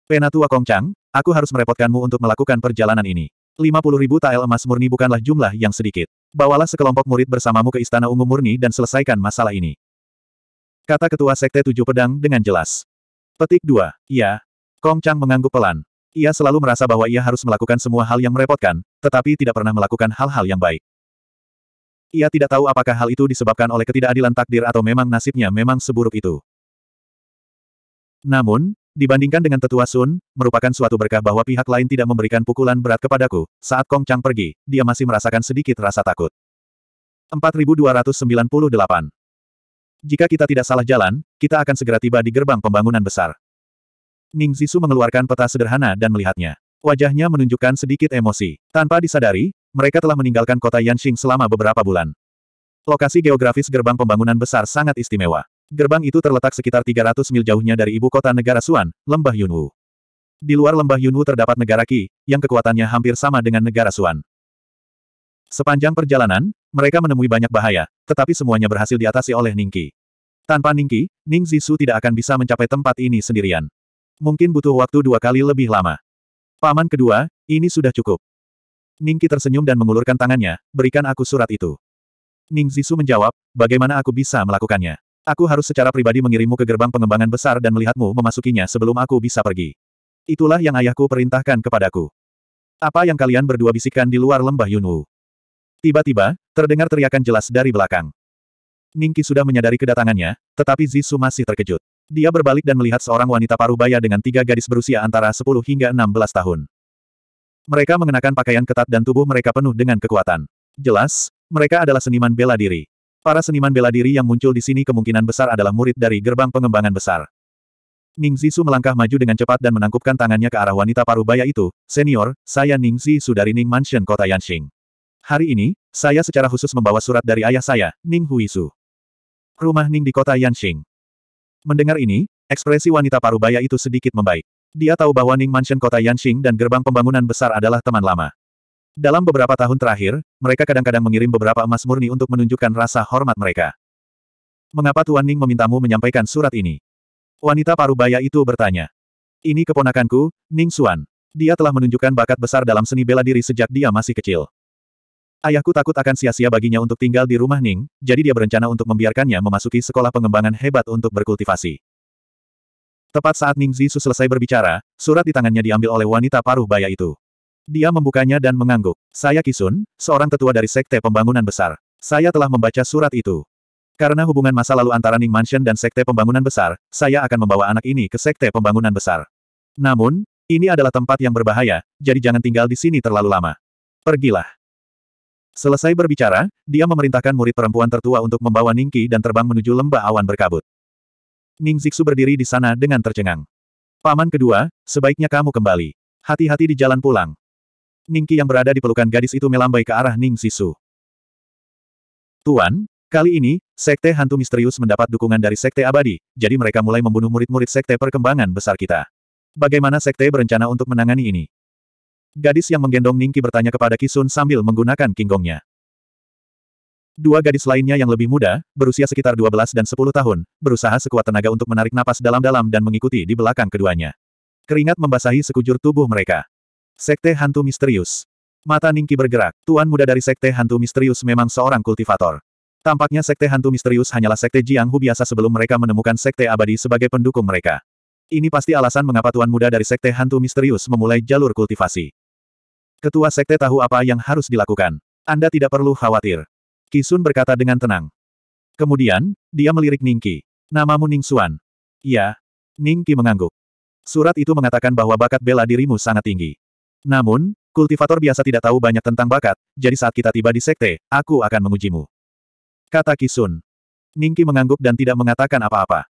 Penatua Kongcang, aku harus merepotkanmu untuk melakukan perjalanan ini. 50 ribu tael emas murni bukanlah jumlah yang sedikit. Bawalah sekelompok murid bersamamu ke Istana Ungu Murni dan selesaikan masalah ini. Kata Ketua Sekte Tujuh Pedang dengan jelas. Petik 2. Ya. Kong mengangguk pelan. Ia selalu merasa bahwa ia harus melakukan semua hal yang merepotkan, tetapi tidak pernah melakukan hal-hal yang baik. Ia tidak tahu apakah hal itu disebabkan oleh ketidakadilan takdir atau memang nasibnya memang seburuk itu. Namun, Dibandingkan dengan tetua Sun, merupakan suatu berkah bahwa pihak lain tidak memberikan pukulan berat kepadaku. Saat Kong Chang pergi, dia masih merasakan sedikit rasa takut. 4298 Jika kita tidak salah jalan, kita akan segera tiba di gerbang pembangunan besar. Ning Zisu mengeluarkan peta sederhana dan melihatnya. Wajahnya menunjukkan sedikit emosi. Tanpa disadari, mereka telah meninggalkan kota Yanxing selama beberapa bulan. Lokasi geografis gerbang pembangunan besar sangat istimewa. Gerbang itu terletak sekitar 300 mil jauhnya dari ibu kota negara Suan, Lembah Yunwu. Di luar Lembah Yunwu terdapat negara Qi, yang kekuatannya hampir sama dengan negara Suan. Sepanjang perjalanan, mereka menemui banyak bahaya, tetapi semuanya berhasil diatasi oleh Ningqi. Tanpa Ningqi, Ning Zisu tidak akan bisa mencapai tempat ini sendirian. Mungkin butuh waktu dua kali lebih lama. Paman kedua, ini sudah cukup. Ningki tersenyum dan mengulurkan tangannya, berikan aku surat itu. Ning Zisu menjawab, bagaimana aku bisa melakukannya? Aku harus secara pribadi mengirimmu ke gerbang pengembangan besar dan melihatmu memasukinya sebelum aku bisa pergi. Itulah yang ayahku perintahkan kepadaku. Apa yang kalian berdua bisikkan di luar lembah Yunwu? Tiba-tiba, terdengar teriakan jelas dari belakang. Ningki sudah menyadari kedatangannya, tetapi Zisu masih terkejut. Dia berbalik dan melihat seorang wanita parubaya dengan tiga gadis berusia antara 10 hingga 16 tahun. Mereka mengenakan pakaian ketat dan tubuh mereka penuh dengan kekuatan. Jelas, mereka adalah seniman bela diri. Para seniman bela diri yang muncul di sini kemungkinan besar adalah murid dari gerbang pengembangan besar. Ning Zisu melangkah maju dengan cepat dan menangkupkan tangannya ke arah wanita parubaya itu, Senior, saya Ning Zisu dari Ning Mansion Kota Yanxing. Hari ini, saya secara khusus membawa surat dari ayah saya, Ning Huisu. Rumah Ning di kota Yanxing. Mendengar ini, ekspresi wanita parubaya itu sedikit membaik. Dia tahu bahwa Ning Mansion kota Yanxing dan gerbang pembangunan besar adalah teman lama. Dalam beberapa tahun terakhir, mereka kadang-kadang mengirim beberapa emas murni untuk menunjukkan rasa hormat mereka. Mengapa Tuan Ning memintamu menyampaikan surat ini? Wanita parubaya itu bertanya. Ini keponakanku, Ning Xuan. Dia telah menunjukkan bakat besar dalam seni bela diri sejak dia masih kecil. Ayahku takut akan sia-sia baginya untuk tinggal di rumah Ning, jadi dia berencana untuk membiarkannya memasuki sekolah pengembangan hebat untuk berkultivasi. Tepat saat Ning Zisu selesai berbicara, surat di tangannya diambil oleh wanita paruh baya itu. Dia membukanya dan mengangguk. Saya Kisun, seorang tetua dari Sekte Pembangunan Besar. Saya telah membaca surat itu. Karena hubungan masa lalu antara Ning Mansion dan Sekte Pembangunan Besar, saya akan membawa anak ini ke Sekte Pembangunan Besar. Namun, ini adalah tempat yang berbahaya, jadi jangan tinggal di sini terlalu lama. Pergilah. Selesai berbicara, dia memerintahkan murid perempuan tertua untuk membawa Ningki dan terbang menuju lembah awan berkabut. Ning Ziksu berdiri di sana dengan tercengang. Paman kedua, sebaiknya kamu kembali. Hati-hati di jalan pulang. Ningki yang berada di pelukan gadis itu melambai ke arah Ning Sisu. Tuan, kali ini, Sekte Hantu Misterius mendapat dukungan dari Sekte Abadi, jadi mereka mulai membunuh murid-murid Sekte Perkembangan Besar kita. Bagaimana Sekte berencana untuk menangani ini? Gadis yang menggendong Ningki bertanya kepada Kisun sambil menggunakan kinggongnya. Dua gadis lainnya yang lebih muda, berusia sekitar 12 dan 10 tahun, berusaha sekuat tenaga untuk menarik napas dalam-dalam dan mengikuti di belakang keduanya. Keringat membasahi sekujur tubuh mereka. Sekte Hantu Misterius. Mata Ningki bergerak, tuan muda dari Sekte Hantu Misterius memang seorang kultivator. Tampaknya Sekte Hantu Misterius hanyalah Sekte Jiang Hu biasa sebelum mereka menemukan Sekte Abadi sebagai pendukung mereka. Ini pasti alasan mengapa tuan muda dari Sekte Hantu Misterius memulai jalur kultivasi. Ketua Sekte tahu apa yang harus dilakukan. Anda tidak perlu khawatir. Kisun berkata dengan tenang. Kemudian, dia melirik Ningki. Namamu Ning Suan. Ya. Ningki mengangguk. Surat itu mengatakan bahwa bakat bela dirimu sangat tinggi. Namun, kultivator biasa tidak tahu banyak tentang bakat, jadi saat kita tiba di sekte, aku akan mengujimu. Kata Kisun. Ningki mengangguk dan tidak mengatakan apa-apa.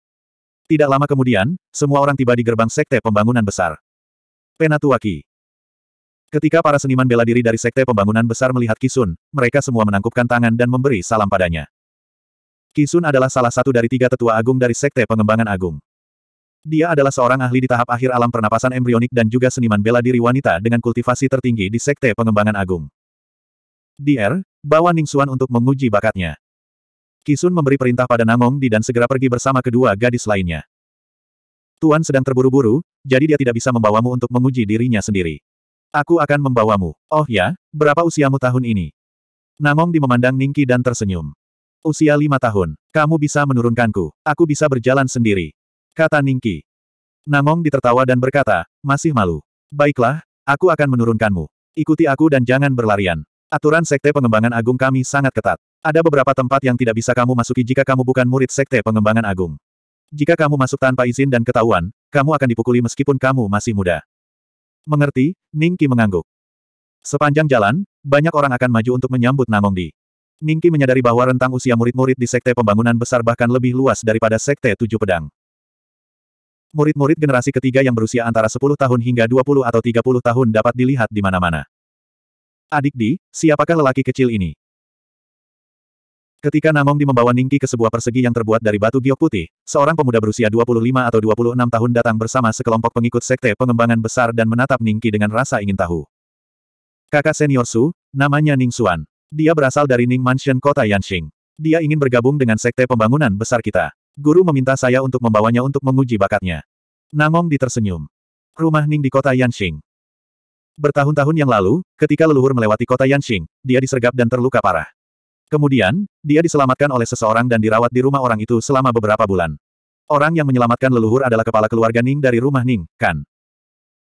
Tidak lama kemudian, semua orang tiba di gerbang sekte pembangunan besar. Penatuaki. Ketika para seniman bela diri dari sekte pembangunan besar melihat Kisun, mereka semua menangkupkan tangan dan memberi salam padanya. Kisun adalah salah satu dari tiga tetua agung dari Sekte Pengembangan Agung. Dia adalah seorang ahli di tahap akhir alam pernapasan embrionik dan juga seniman bela diri wanita dengan kultivasi tertinggi di Sekte Pengembangan Agung. Dier, bawa Xuan untuk menguji bakatnya. Kisun memberi perintah pada Namong Di dan segera pergi bersama kedua gadis lainnya. Tuan sedang terburu-buru, jadi dia tidak bisa membawamu untuk menguji dirinya sendiri. Aku akan membawamu. Oh ya, berapa usiamu tahun ini? Namong Di memandang Ningki dan tersenyum. Usia lima tahun. Kamu bisa menurunkanku. Aku bisa berjalan sendiri kata Ningki. Namong ditertawa dan berkata, masih malu. Baiklah, aku akan menurunkanmu. Ikuti aku dan jangan berlarian. Aturan Sekte Pengembangan Agung kami sangat ketat. Ada beberapa tempat yang tidak bisa kamu masuki jika kamu bukan murid Sekte Pengembangan Agung. Jika kamu masuk tanpa izin dan ketahuan, kamu akan dipukuli meskipun kamu masih muda. Mengerti? Ningki mengangguk. Sepanjang jalan, banyak orang akan maju untuk menyambut Namong Di. Ningki menyadari bahwa rentang usia murid-murid di Sekte Pembangunan Besar bahkan lebih luas daripada Sekte Tujuh Pedang. Murid-murid generasi ketiga yang berusia antara 10 tahun hingga 20 atau 30 tahun dapat dilihat di mana-mana. Adik Di, siapakah lelaki kecil ini? Ketika Namong Di membawa Ningki ke sebuah persegi yang terbuat dari batu giok putih, seorang pemuda berusia 25 atau 26 tahun datang bersama sekelompok pengikut sekte pengembangan besar dan menatap Ningki dengan rasa ingin tahu. Kakak senior Su, namanya Ning Xuan. Dia berasal dari Ning Mansion kota Yanxing. Dia ingin bergabung dengan sekte pembangunan besar kita. Guru meminta saya untuk membawanya untuk menguji bakatnya. Nangong ditersenyum. Rumah Ning di kota Yanxing. Bertahun-tahun yang lalu, ketika leluhur melewati kota Yanxing, dia disergap dan terluka parah. Kemudian, dia diselamatkan oleh seseorang dan dirawat di rumah orang itu selama beberapa bulan. Orang yang menyelamatkan leluhur adalah kepala keluarga Ning dari rumah Ning, kan?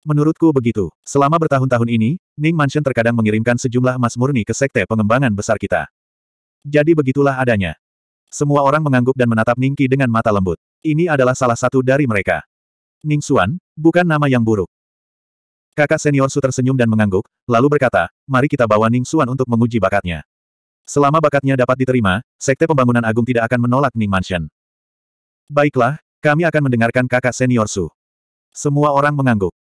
Menurutku begitu. Selama bertahun-tahun ini, Ning Mansion terkadang mengirimkan sejumlah emas murni ke sekte pengembangan besar kita. Jadi begitulah adanya. Semua orang mengangguk dan menatap Ningqi dengan mata lembut. Ini adalah salah satu dari mereka. Ning Xuan, bukan nama yang buruk. Kakak senior Su tersenyum dan mengangguk, lalu berkata, mari kita bawa Ning Xuan untuk menguji bakatnya. Selama bakatnya dapat diterima, Sekte Pembangunan Agung tidak akan menolak Ning Mansion. Baiklah, kami akan mendengarkan kakak senior Su. Semua orang mengangguk.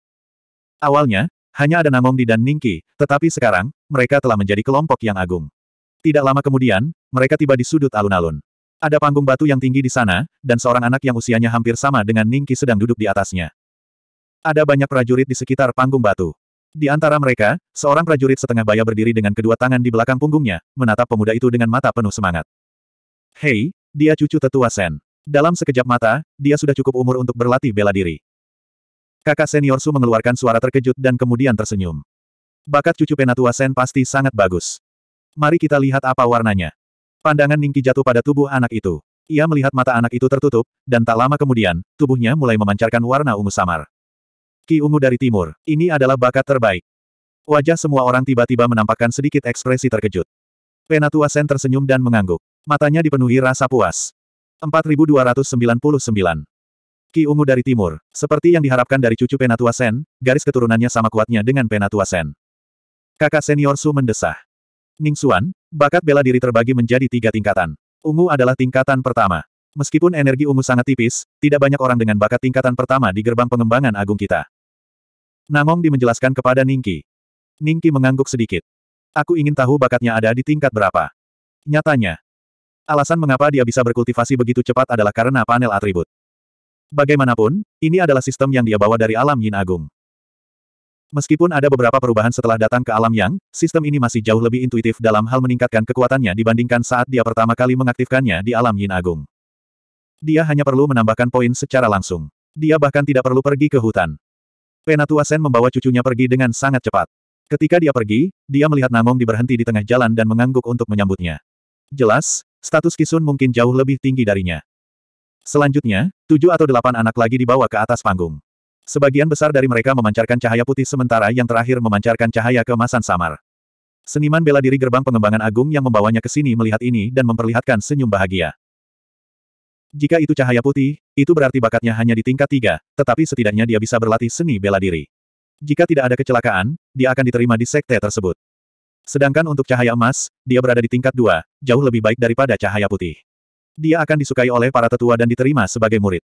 Awalnya, hanya ada Namongdi dan Ningqi, tetapi sekarang, mereka telah menjadi kelompok yang agung. Tidak lama kemudian, mereka tiba di sudut alun-alun. Ada panggung batu yang tinggi di sana, dan seorang anak yang usianya hampir sama dengan Ningki sedang duduk di atasnya. Ada banyak prajurit di sekitar panggung batu. Di antara mereka, seorang prajurit setengah baya berdiri dengan kedua tangan di belakang punggungnya, menatap pemuda itu dengan mata penuh semangat. Hei, dia cucu tetua Sen. Dalam sekejap mata, dia sudah cukup umur untuk berlatih bela diri. Kakak senior Su mengeluarkan suara terkejut dan kemudian tersenyum. Bakat cucu penatua Sen pasti sangat bagus. Mari kita lihat apa warnanya. Pandangan Ningki jatuh pada tubuh anak itu. Ia melihat mata anak itu tertutup, dan tak lama kemudian, tubuhnya mulai memancarkan warna ungu samar. Ki ungu dari timur, ini adalah bakat terbaik. Wajah semua orang tiba-tiba menampakkan sedikit ekspresi terkejut. Penatua Sen tersenyum dan mengangguk. Matanya dipenuhi rasa puas. 4299. Ki ungu dari timur, seperti yang diharapkan dari cucu Penatua Sen, garis keturunannya sama kuatnya dengan Penatua Sen. Kakak senior Su mendesah. Ning Ningsuan, bakat bela diri terbagi menjadi tiga tingkatan. Ungu adalah tingkatan pertama. Meskipun energi ungu sangat tipis, tidak banyak orang dengan bakat tingkatan pertama di gerbang pengembangan agung kita. Namong Di kepada Ningki. Ningki mengangguk sedikit. Aku ingin tahu bakatnya ada di tingkat berapa. Nyatanya, alasan mengapa dia bisa berkultivasi begitu cepat adalah karena panel atribut. Bagaimanapun, ini adalah sistem yang dia bawa dari alam Yin Agung. Meskipun ada beberapa perubahan setelah datang ke alam yang, sistem ini masih jauh lebih intuitif dalam hal meningkatkan kekuatannya dibandingkan saat dia pertama kali mengaktifkannya di alam Yin Agung. Dia hanya perlu menambahkan poin secara langsung. Dia bahkan tidak perlu pergi ke hutan. Penatua Sen membawa cucunya pergi dengan sangat cepat. Ketika dia pergi, dia melihat Namong diberhenti di tengah jalan dan mengangguk untuk menyambutnya. Jelas, status Kisun mungkin jauh lebih tinggi darinya. Selanjutnya, tujuh atau delapan anak lagi dibawa ke atas panggung. Sebagian besar dari mereka memancarkan cahaya putih sementara yang terakhir memancarkan cahaya kemasan samar. Seniman bela diri gerbang pengembangan agung yang membawanya ke sini melihat ini dan memperlihatkan senyum bahagia. Jika itu cahaya putih, itu berarti bakatnya hanya di tingkat tiga, tetapi setidaknya dia bisa berlatih seni bela diri. Jika tidak ada kecelakaan, dia akan diterima di sekte tersebut. Sedangkan untuk cahaya emas, dia berada di tingkat dua, jauh lebih baik daripada cahaya putih. Dia akan disukai oleh para tetua dan diterima sebagai murid.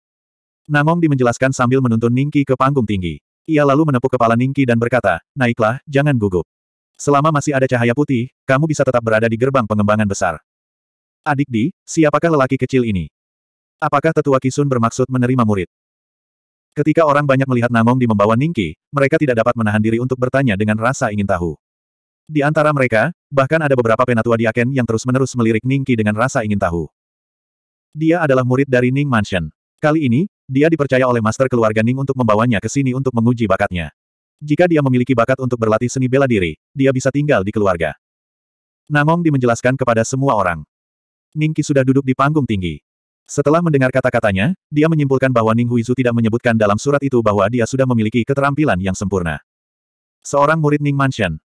Namong Di menjelaskan sambil menuntun Ningki ke panggung tinggi. Ia lalu menepuk kepala Ningki dan berkata, naiklah, jangan gugup. Selama masih ada cahaya putih, kamu bisa tetap berada di gerbang pengembangan besar. Adik Di, siapakah lelaki kecil ini? Apakah tetua Kisun bermaksud menerima murid? Ketika orang banyak melihat Namong Di membawa Ningki, mereka tidak dapat menahan diri untuk bertanya dengan rasa ingin tahu. Di antara mereka, bahkan ada beberapa penatua diaken yang terus-menerus melirik Ningki dengan rasa ingin tahu. Dia adalah murid dari Ning Mansion. Kali ini, dia dipercaya oleh master keluarga Ning untuk membawanya ke sini untuk menguji bakatnya. Jika dia memiliki bakat untuk berlatih seni bela diri, dia bisa tinggal di keluarga. Nangong dimenjelaskan kepada semua orang. Ningki sudah duduk di panggung tinggi. Setelah mendengar kata-katanya, dia menyimpulkan bahwa Ning Huizu tidak menyebutkan dalam surat itu bahwa dia sudah memiliki keterampilan yang sempurna. Seorang murid Ning Mansion.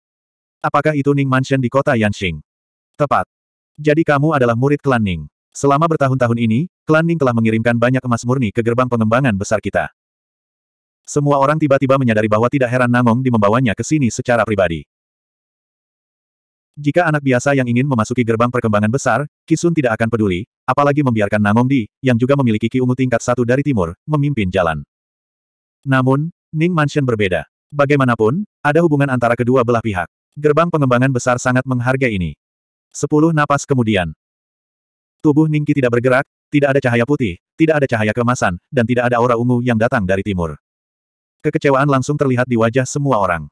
Apakah itu Ning Mansion di kota Yanxing? Tepat. Jadi kamu adalah murid klan Ning. Selama bertahun-tahun ini, klan Ning telah mengirimkan banyak emas murni ke gerbang pengembangan besar kita. Semua orang tiba-tiba menyadari bahwa tidak heran Nangong di membawanya ke sini secara pribadi. Jika anak biasa yang ingin memasuki gerbang perkembangan besar, Kisun tidak akan peduli, apalagi membiarkan Nangong Di, yang juga memiliki Ki Ungu tingkat satu dari timur, memimpin jalan. Namun, Ning Mansion berbeda. Bagaimanapun, ada hubungan antara kedua belah pihak. Gerbang pengembangan besar sangat menghargai ini. Sepuluh napas kemudian, Tubuh Ningki tidak bergerak, tidak ada cahaya putih, tidak ada cahaya kemasan, dan tidak ada aura ungu yang datang dari timur. Kekecewaan langsung terlihat di wajah semua orang.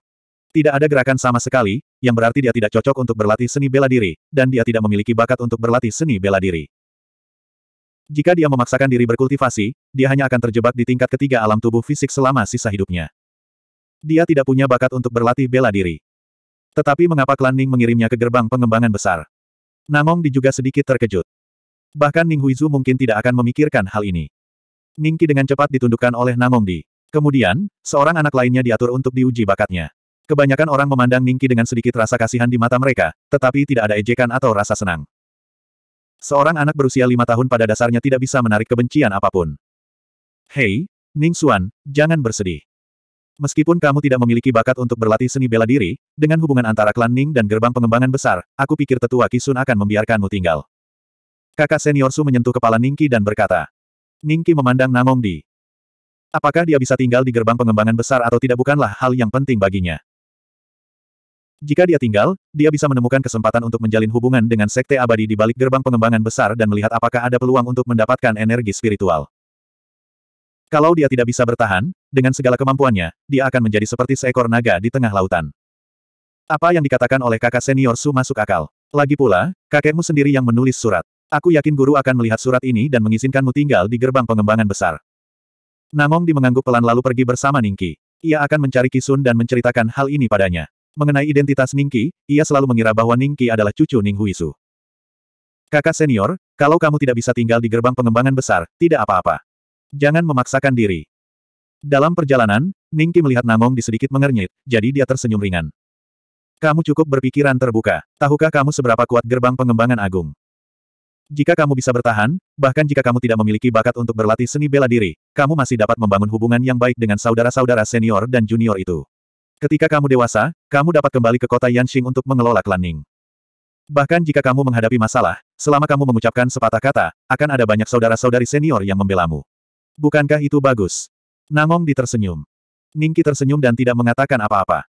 Tidak ada gerakan sama sekali, yang berarti dia tidak cocok untuk berlatih seni bela diri, dan dia tidak memiliki bakat untuk berlatih seni bela diri. Jika dia memaksakan diri berkultivasi, dia hanya akan terjebak di tingkat ketiga alam tubuh fisik selama sisa hidupnya. Dia tidak punya bakat untuk berlatih bela diri. Tetapi mengapa Klan Ning mengirimnya ke gerbang pengembangan besar? Namong Di juga sedikit terkejut. Bahkan Ning Huizu mungkin tidak akan memikirkan hal ini. Ningki dengan cepat ditundukkan oleh Namong Kemudian, seorang anak lainnya diatur untuk diuji bakatnya. Kebanyakan orang memandang Ningki dengan sedikit rasa kasihan di mata mereka, tetapi tidak ada ejekan atau rasa senang. Seorang anak berusia lima tahun pada dasarnya tidak bisa menarik kebencian apapun. Hei, Ning Xuan, jangan bersedih. Meskipun kamu tidak memiliki bakat untuk berlatih seni bela diri, dengan hubungan antara klan Ning dan gerbang pengembangan besar, aku pikir tetua Kisun akan membiarkanmu tinggal. Kakak senior Su menyentuh kepala Ningki dan berkata. Ningki memandang Namong Di. Apakah dia bisa tinggal di gerbang pengembangan besar atau tidak bukanlah hal yang penting baginya. Jika dia tinggal, dia bisa menemukan kesempatan untuk menjalin hubungan dengan sekte abadi di balik gerbang pengembangan besar dan melihat apakah ada peluang untuk mendapatkan energi spiritual. Kalau dia tidak bisa bertahan, dengan segala kemampuannya, dia akan menjadi seperti seekor naga di tengah lautan. Apa yang dikatakan oleh kakak senior Su masuk akal. Lagi pula, kakekmu sendiri yang menulis surat. Aku yakin guru akan melihat surat ini dan mengizinkanmu tinggal di gerbang pengembangan besar. Namong di mengangguk pelan lalu pergi bersama Ningki. Ia akan mencari Kisun dan menceritakan hal ini padanya. Mengenai identitas Ningki, ia selalu mengira bahwa Ningki adalah cucu Ning Huisu. Kakak senior, kalau kamu tidak bisa tinggal di gerbang pengembangan besar, tidak apa-apa. Jangan memaksakan diri. Dalam perjalanan, Ningki melihat Namong di sedikit mengernyit, jadi dia tersenyum ringan. Kamu cukup berpikiran terbuka. Tahukah kamu seberapa kuat gerbang pengembangan agung? Jika kamu bisa bertahan, bahkan jika kamu tidak memiliki bakat untuk berlatih seni bela diri, kamu masih dapat membangun hubungan yang baik dengan saudara-saudara senior dan junior itu. Ketika kamu dewasa, kamu dapat kembali ke kota Yanxing untuk mengelola klan Ning. Bahkan jika kamu menghadapi masalah, selama kamu mengucapkan sepatah kata, akan ada banyak saudara-saudari senior yang membelamu. Bukankah itu bagus? Nangong ditersenyum. Ningki tersenyum dan tidak mengatakan apa-apa.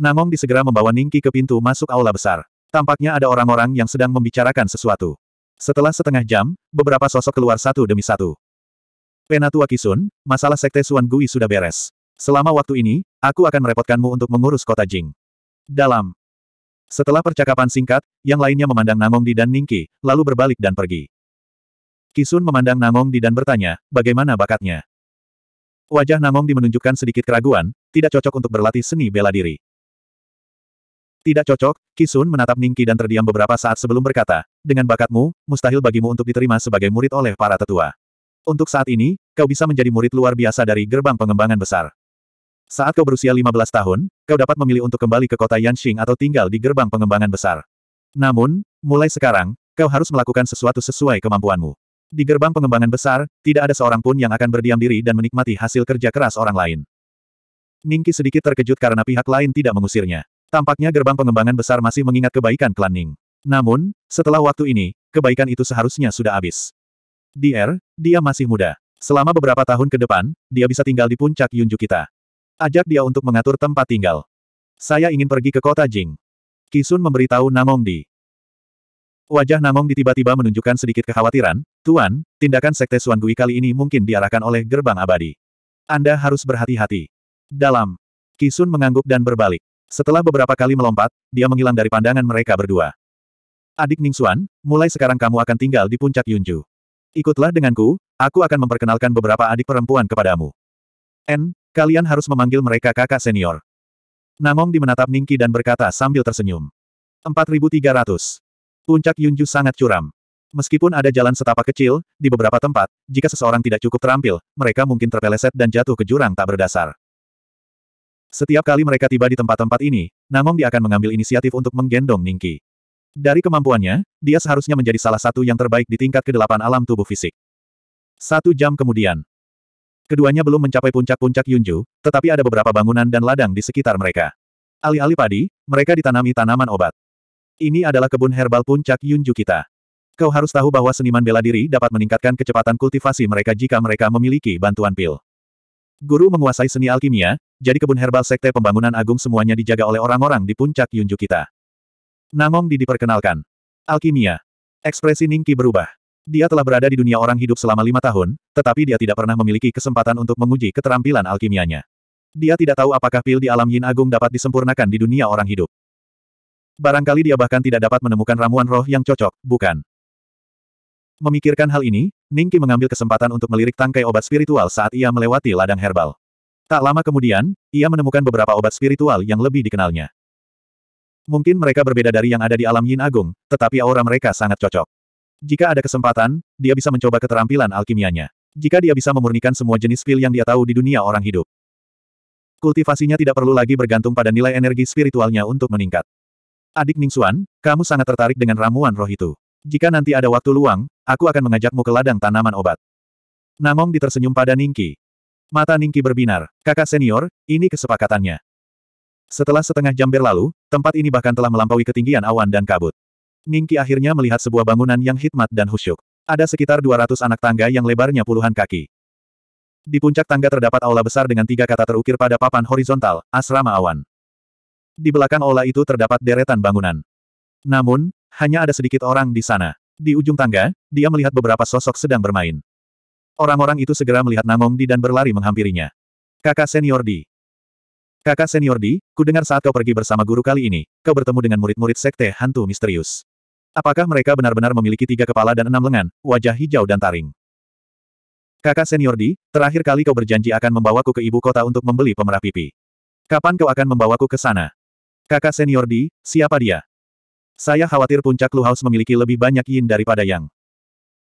Nangong disegera membawa Ningki ke pintu masuk aula besar. Tampaknya ada orang-orang yang sedang membicarakan sesuatu. Setelah setengah jam, beberapa sosok keluar satu demi satu. Penatua Kisun, masalah sekte Suan Gui sudah beres. Selama waktu ini, aku akan merepotkanmu untuk mengurus kota Jing. Dalam. Setelah percakapan singkat, yang lainnya memandang Nangong Di dan Ningki, lalu berbalik dan pergi. Kisun memandang Nangong Di dan bertanya, bagaimana bakatnya? Wajah Nangong Di menunjukkan sedikit keraguan, tidak cocok untuk berlatih seni bela diri. Tidak cocok, Kisun menatap Ningki dan terdiam beberapa saat sebelum berkata, dengan bakatmu, mustahil bagimu untuk diterima sebagai murid oleh para tetua. Untuk saat ini, kau bisa menjadi murid luar biasa dari gerbang pengembangan besar. Saat kau berusia 15 tahun, kau dapat memilih untuk kembali ke kota Yanxing atau tinggal di gerbang pengembangan besar. Namun, mulai sekarang, kau harus melakukan sesuatu sesuai kemampuanmu. Di gerbang pengembangan besar, tidak ada seorang pun yang akan berdiam diri dan menikmati hasil kerja keras orang lain. Ningki sedikit terkejut karena pihak lain tidak mengusirnya. Tampaknya gerbang pengembangan besar masih mengingat kebaikan klan Ning. Namun, setelah waktu ini, kebaikan itu seharusnya sudah habis. Dier, dia masih muda. Selama beberapa tahun ke depan, dia bisa tinggal di puncak Yunju kita. Ajak dia untuk mengatur tempat tinggal. Saya ingin pergi ke kota Jing. Kisun memberitahu Namong Di. Wajah Namong Di tiba-tiba menunjukkan sedikit kekhawatiran, Tuan, tindakan Sekte Suan Gui kali ini mungkin diarahkan oleh gerbang abadi. Anda harus berhati-hati. Dalam. Kisun mengangguk dan berbalik. Setelah beberapa kali melompat, dia menghilang dari pandangan mereka berdua. Adik Ningxuan, mulai sekarang kamu akan tinggal di puncak Yunju. Ikutlah denganku, aku akan memperkenalkan beberapa adik perempuan kepadamu. N, kalian harus memanggil mereka kakak senior. Namong di menatap Ningki dan berkata sambil tersenyum. 4300. Puncak Yunju sangat curam. Meskipun ada jalan setapak kecil, di beberapa tempat, jika seseorang tidak cukup terampil, mereka mungkin terpeleset dan jatuh ke jurang tak berdasar. Setiap kali mereka tiba di tempat-tempat ini, Nangong dia akan mengambil inisiatif untuk menggendong Ningki. Dari kemampuannya, dia seharusnya menjadi salah satu yang terbaik di tingkat kedelapan alam tubuh fisik. Satu jam kemudian. Keduanya belum mencapai puncak-puncak Yunju, tetapi ada beberapa bangunan dan ladang di sekitar mereka. Alih-alih padi, mereka ditanami tanaman obat. Ini adalah kebun herbal puncak Yunju kita. Kau harus tahu bahwa seniman bela diri dapat meningkatkan kecepatan kultivasi mereka jika mereka memiliki bantuan pil. Guru menguasai seni alkimia, jadi kebun herbal sekte pembangunan agung semuanya dijaga oleh orang-orang di puncak Yunju kita. Nangong Di diperkenalkan. Alkimia. Ekspresi Ningki berubah. Dia telah berada di dunia orang hidup selama lima tahun, tetapi dia tidak pernah memiliki kesempatan untuk menguji keterampilan alkimianya. Dia tidak tahu apakah pil di alam yin agung dapat disempurnakan di dunia orang hidup. Barangkali dia bahkan tidak dapat menemukan ramuan roh yang cocok, bukan? Memikirkan hal ini, Ningki mengambil kesempatan untuk melirik tangkai obat spiritual saat ia melewati ladang herbal. Tak lama kemudian, ia menemukan beberapa obat spiritual yang lebih dikenalnya. Mungkin mereka berbeda dari yang ada di alam Yin Agung, tetapi aura mereka sangat cocok. Jika ada kesempatan, dia bisa mencoba keterampilan alkimianya. Jika dia bisa memurnikan semua jenis pil yang dia tahu di dunia orang hidup. Kultivasinya tidak perlu lagi bergantung pada nilai energi spiritualnya untuk meningkat. Adik Ningsuan, kamu sangat tertarik dengan ramuan roh itu. Jika nanti ada waktu luang, aku akan mengajakmu ke ladang tanaman obat. Namong ditersenyum pada Ningki. Mata Ningki berbinar, kakak senior, ini kesepakatannya. Setelah setengah jam berlalu, tempat ini bahkan telah melampaui ketinggian awan dan kabut. Ningki akhirnya melihat sebuah bangunan yang hikmat dan khusyuk. Ada sekitar 200 anak tangga yang lebarnya puluhan kaki. Di puncak tangga terdapat aula besar dengan tiga kata terukir pada papan horizontal, asrama awan. Di belakang aula itu terdapat deretan bangunan. Namun, hanya ada sedikit orang di sana. Di ujung tangga, dia melihat beberapa sosok sedang bermain. Orang-orang itu segera melihat Namong Di dan berlari menghampirinya. Kakak senior Di. Kakak senior Di, ku dengar saat kau pergi bersama guru kali ini, kau bertemu dengan murid-murid sekte hantu misterius. Apakah mereka benar-benar memiliki tiga kepala dan enam lengan, wajah hijau dan taring? Kakak senior Di, terakhir kali kau berjanji akan membawaku ke ibu kota untuk membeli pemerah pipi. Kapan kau akan membawaku ke sana? Kakak senior Di, siapa dia? Saya khawatir puncak Luhaus memiliki lebih banyak yin daripada yang.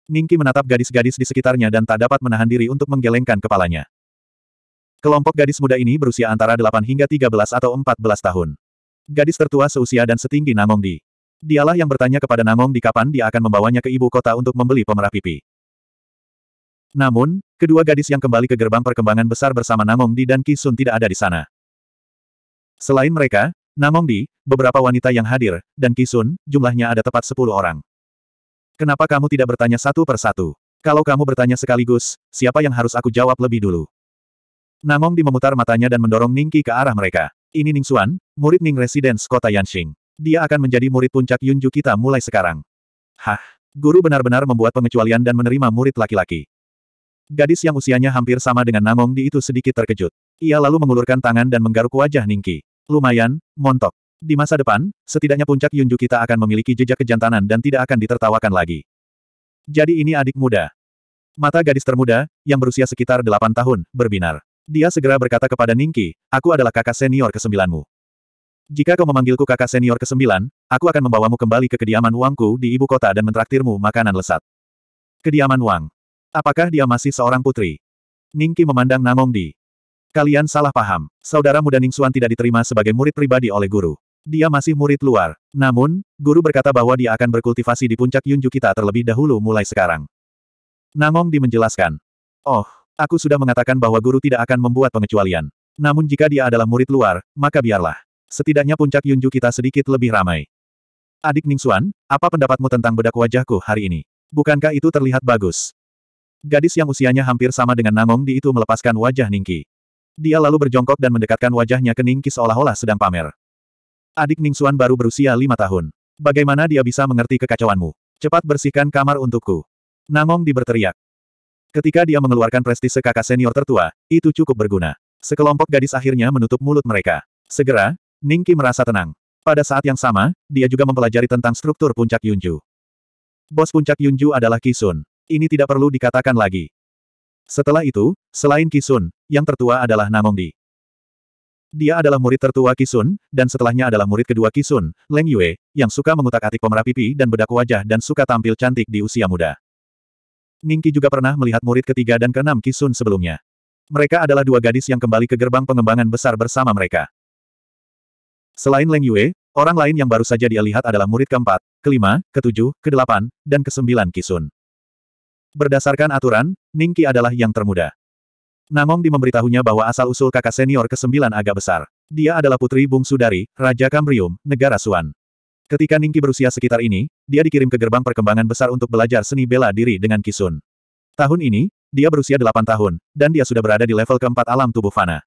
Ningki menatap gadis-gadis di sekitarnya dan tak dapat menahan diri untuk menggelengkan kepalanya. Kelompok gadis muda ini berusia antara 8 hingga 13 atau 14 tahun. Gadis tertua seusia dan setinggi Namong Di. Dialah yang bertanya kepada Namong Di kapan dia akan membawanya ke ibu kota untuk membeli pemerah pipi. Namun, kedua gadis yang kembali ke gerbang perkembangan besar bersama Namong Di dan Kisun tidak ada di sana. Selain mereka, Namongdi, beberapa wanita yang hadir, dan Kisun, jumlahnya ada tepat sepuluh orang. Kenapa kamu tidak bertanya satu per satu? Kalau kamu bertanya sekaligus, siapa yang harus aku jawab lebih dulu? Namongdi memutar matanya dan mendorong Ningki ke arah mereka. Ini Ning Xuan, murid Ning Residence Kota Yanxing. Dia akan menjadi murid puncak Yunju kita mulai sekarang. Hah, guru benar-benar membuat pengecualian dan menerima murid laki-laki. Gadis yang usianya hampir sama dengan Namongdi itu sedikit terkejut. Ia lalu mengulurkan tangan dan menggaruk wajah Ningki. Lumayan, montok. Di masa depan, setidaknya puncak Yunju kita akan memiliki jejak kejantanan dan tidak akan ditertawakan lagi. Jadi ini adik muda. Mata gadis termuda, yang berusia sekitar 8 tahun, berbinar. Dia segera berkata kepada Ningki, aku adalah kakak senior kesembilanmu. Jika kau memanggilku kakak senior kesembilan, aku akan membawamu kembali ke kediaman Wangku di ibu kota dan mentraktirmu makanan lesat. Kediaman Wang. Apakah dia masih seorang putri? Ningki memandang Namong Di. Kalian salah paham. Saudara muda Xuan tidak diterima sebagai murid pribadi oleh guru. Dia masih murid luar. Namun, guru berkata bahwa dia akan berkultivasi di puncak Yunju kita terlebih dahulu mulai sekarang. Nangong Di menjelaskan. Oh, aku sudah mengatakan bahwa guru tidak akan membuat pengecualian. Namun jika dia adalah murid luar, maka biarlah. Setidaknya puncak Yunju kita sedikit lebih ramai. Adik Xuan, apa pendapatmu tentang bedak wajahku hari ini? Bukankah itu terlihat bagus? Gadis yang usianya hampir sama dengan Nangong Di itu melepaskan wajah Ningki. Dia lalu berjongkok dan mendekatkan wajahnya ke Ningki seolah-olah sedang pamer. Adik Ningsuan baru berusia lima tahun. Bagaimana dia bisa mengerti kekacauanmu? Cepat bersihkan kamar untukku. Nangong di berteriak. Ketika dia mengeluarkan prestise kakak senior tertua, itu cukup berguna. Sekelompok gadis akhirnya menutup mulut mereka. Segera, Ningki merasa tenang. Pada saat yang sama, dia juga mempelajari tentang struktur puncak Yunju. Bos puncak Yunju adalah Kisun. Ini tidak perlu dikatakan lagi. Setelah itu, selain Kisun, yang tertua adalah Namongdi. Dia adalah murid tertua Kisun, dan setelahnya adalah murid kedua Kisun, Leng Yue, yang suka mengutak-atik pemerah pipi dan bedak wajah dan suka tampil cantik di usia muda. Ningki juga pernah melihat murid ketiga dan keenam Kisun sebelumnya. Mereka adalah dua gadis yang kembali ke gerbang pengembangan besar bersama mereka. Selain Leng Yue, orang lain yang baru saja dia lihat adalah murid keempat, kelima, ketujuh, kedelapan, dan kesembilan Kisun. Berdasarkan aturan, Ningki adalah yang termuda. Namong memberitahunya bahwa asal-usul kakak senior ke-9 agak besar. Dia adalah putri bungsu dari Raja Kamrium, negara Suan. Ketika Ningki berusia sekitar ini, dia dikirim ke gerbang perkembangan besar untuk belajar seni bela diri dengan Kisun. Tahun ini, dia berusia 8 tahun, dan dia sudah berada di level keempat alam tubuh Fana.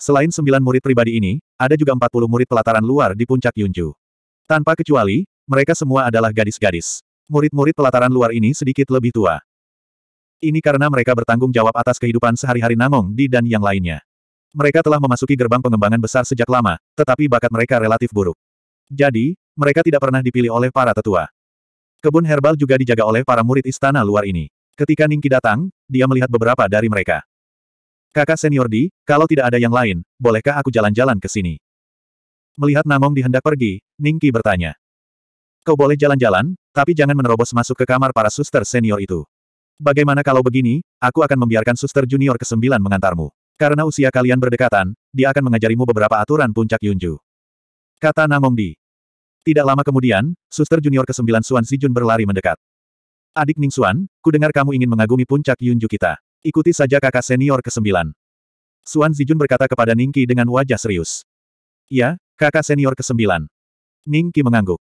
Selain sembilan murid pribadi ini, ada juga empat puluh murid pelataran luar di puncak Yunju. Tanpa kecuali, mereka semua adalah gadis-gadis. Murid-murid pelataran luar ini sedikit lebih tua. Ini karena mereka bertanggung jawab atas kehidupan sehari-hari Namong di dan yang lainnya. Mereka telah memasuki gerbang pengembangan besar sejak lama, tetapi bakat mereka relatif buruk. Jadi, mereka tidak pernah dipilih oleh para tetua. Kebun herbal juga dijaga oleh para murid istana luar ini. Ketika Ningki datang, dia melihat beberapa dari mereka. Kakak senior Di, kalau tidak ada yang lain, bolehkah aku jalan-jalan ke sini? Melihat Namong dihendak pergi, Ningki bertanya. Kau boleh jalan-jalan, tapi jangan menerobos masuk ke kamar para suster senior itu. Bagaimana kalau begini, aku akan membiarkan suster junior ke-9 mengantarmu. Karena usia kalian berdekatan, dia akan mengajarimu beberapa aturan puncak Yunju. Kata Di. Tidak lama kemudian, suster junior ke-9 Suan Zijun berlari mendekat. Adik Ning Suan, dengar kamu ingin mengagumi puncak Yunju kita. Ikuti saja kakak senior ke-9. Suan Zijun berkata kepada Ningki dengan wajah serius. Ya, kakak senior ke-9. Ningki mengangguk.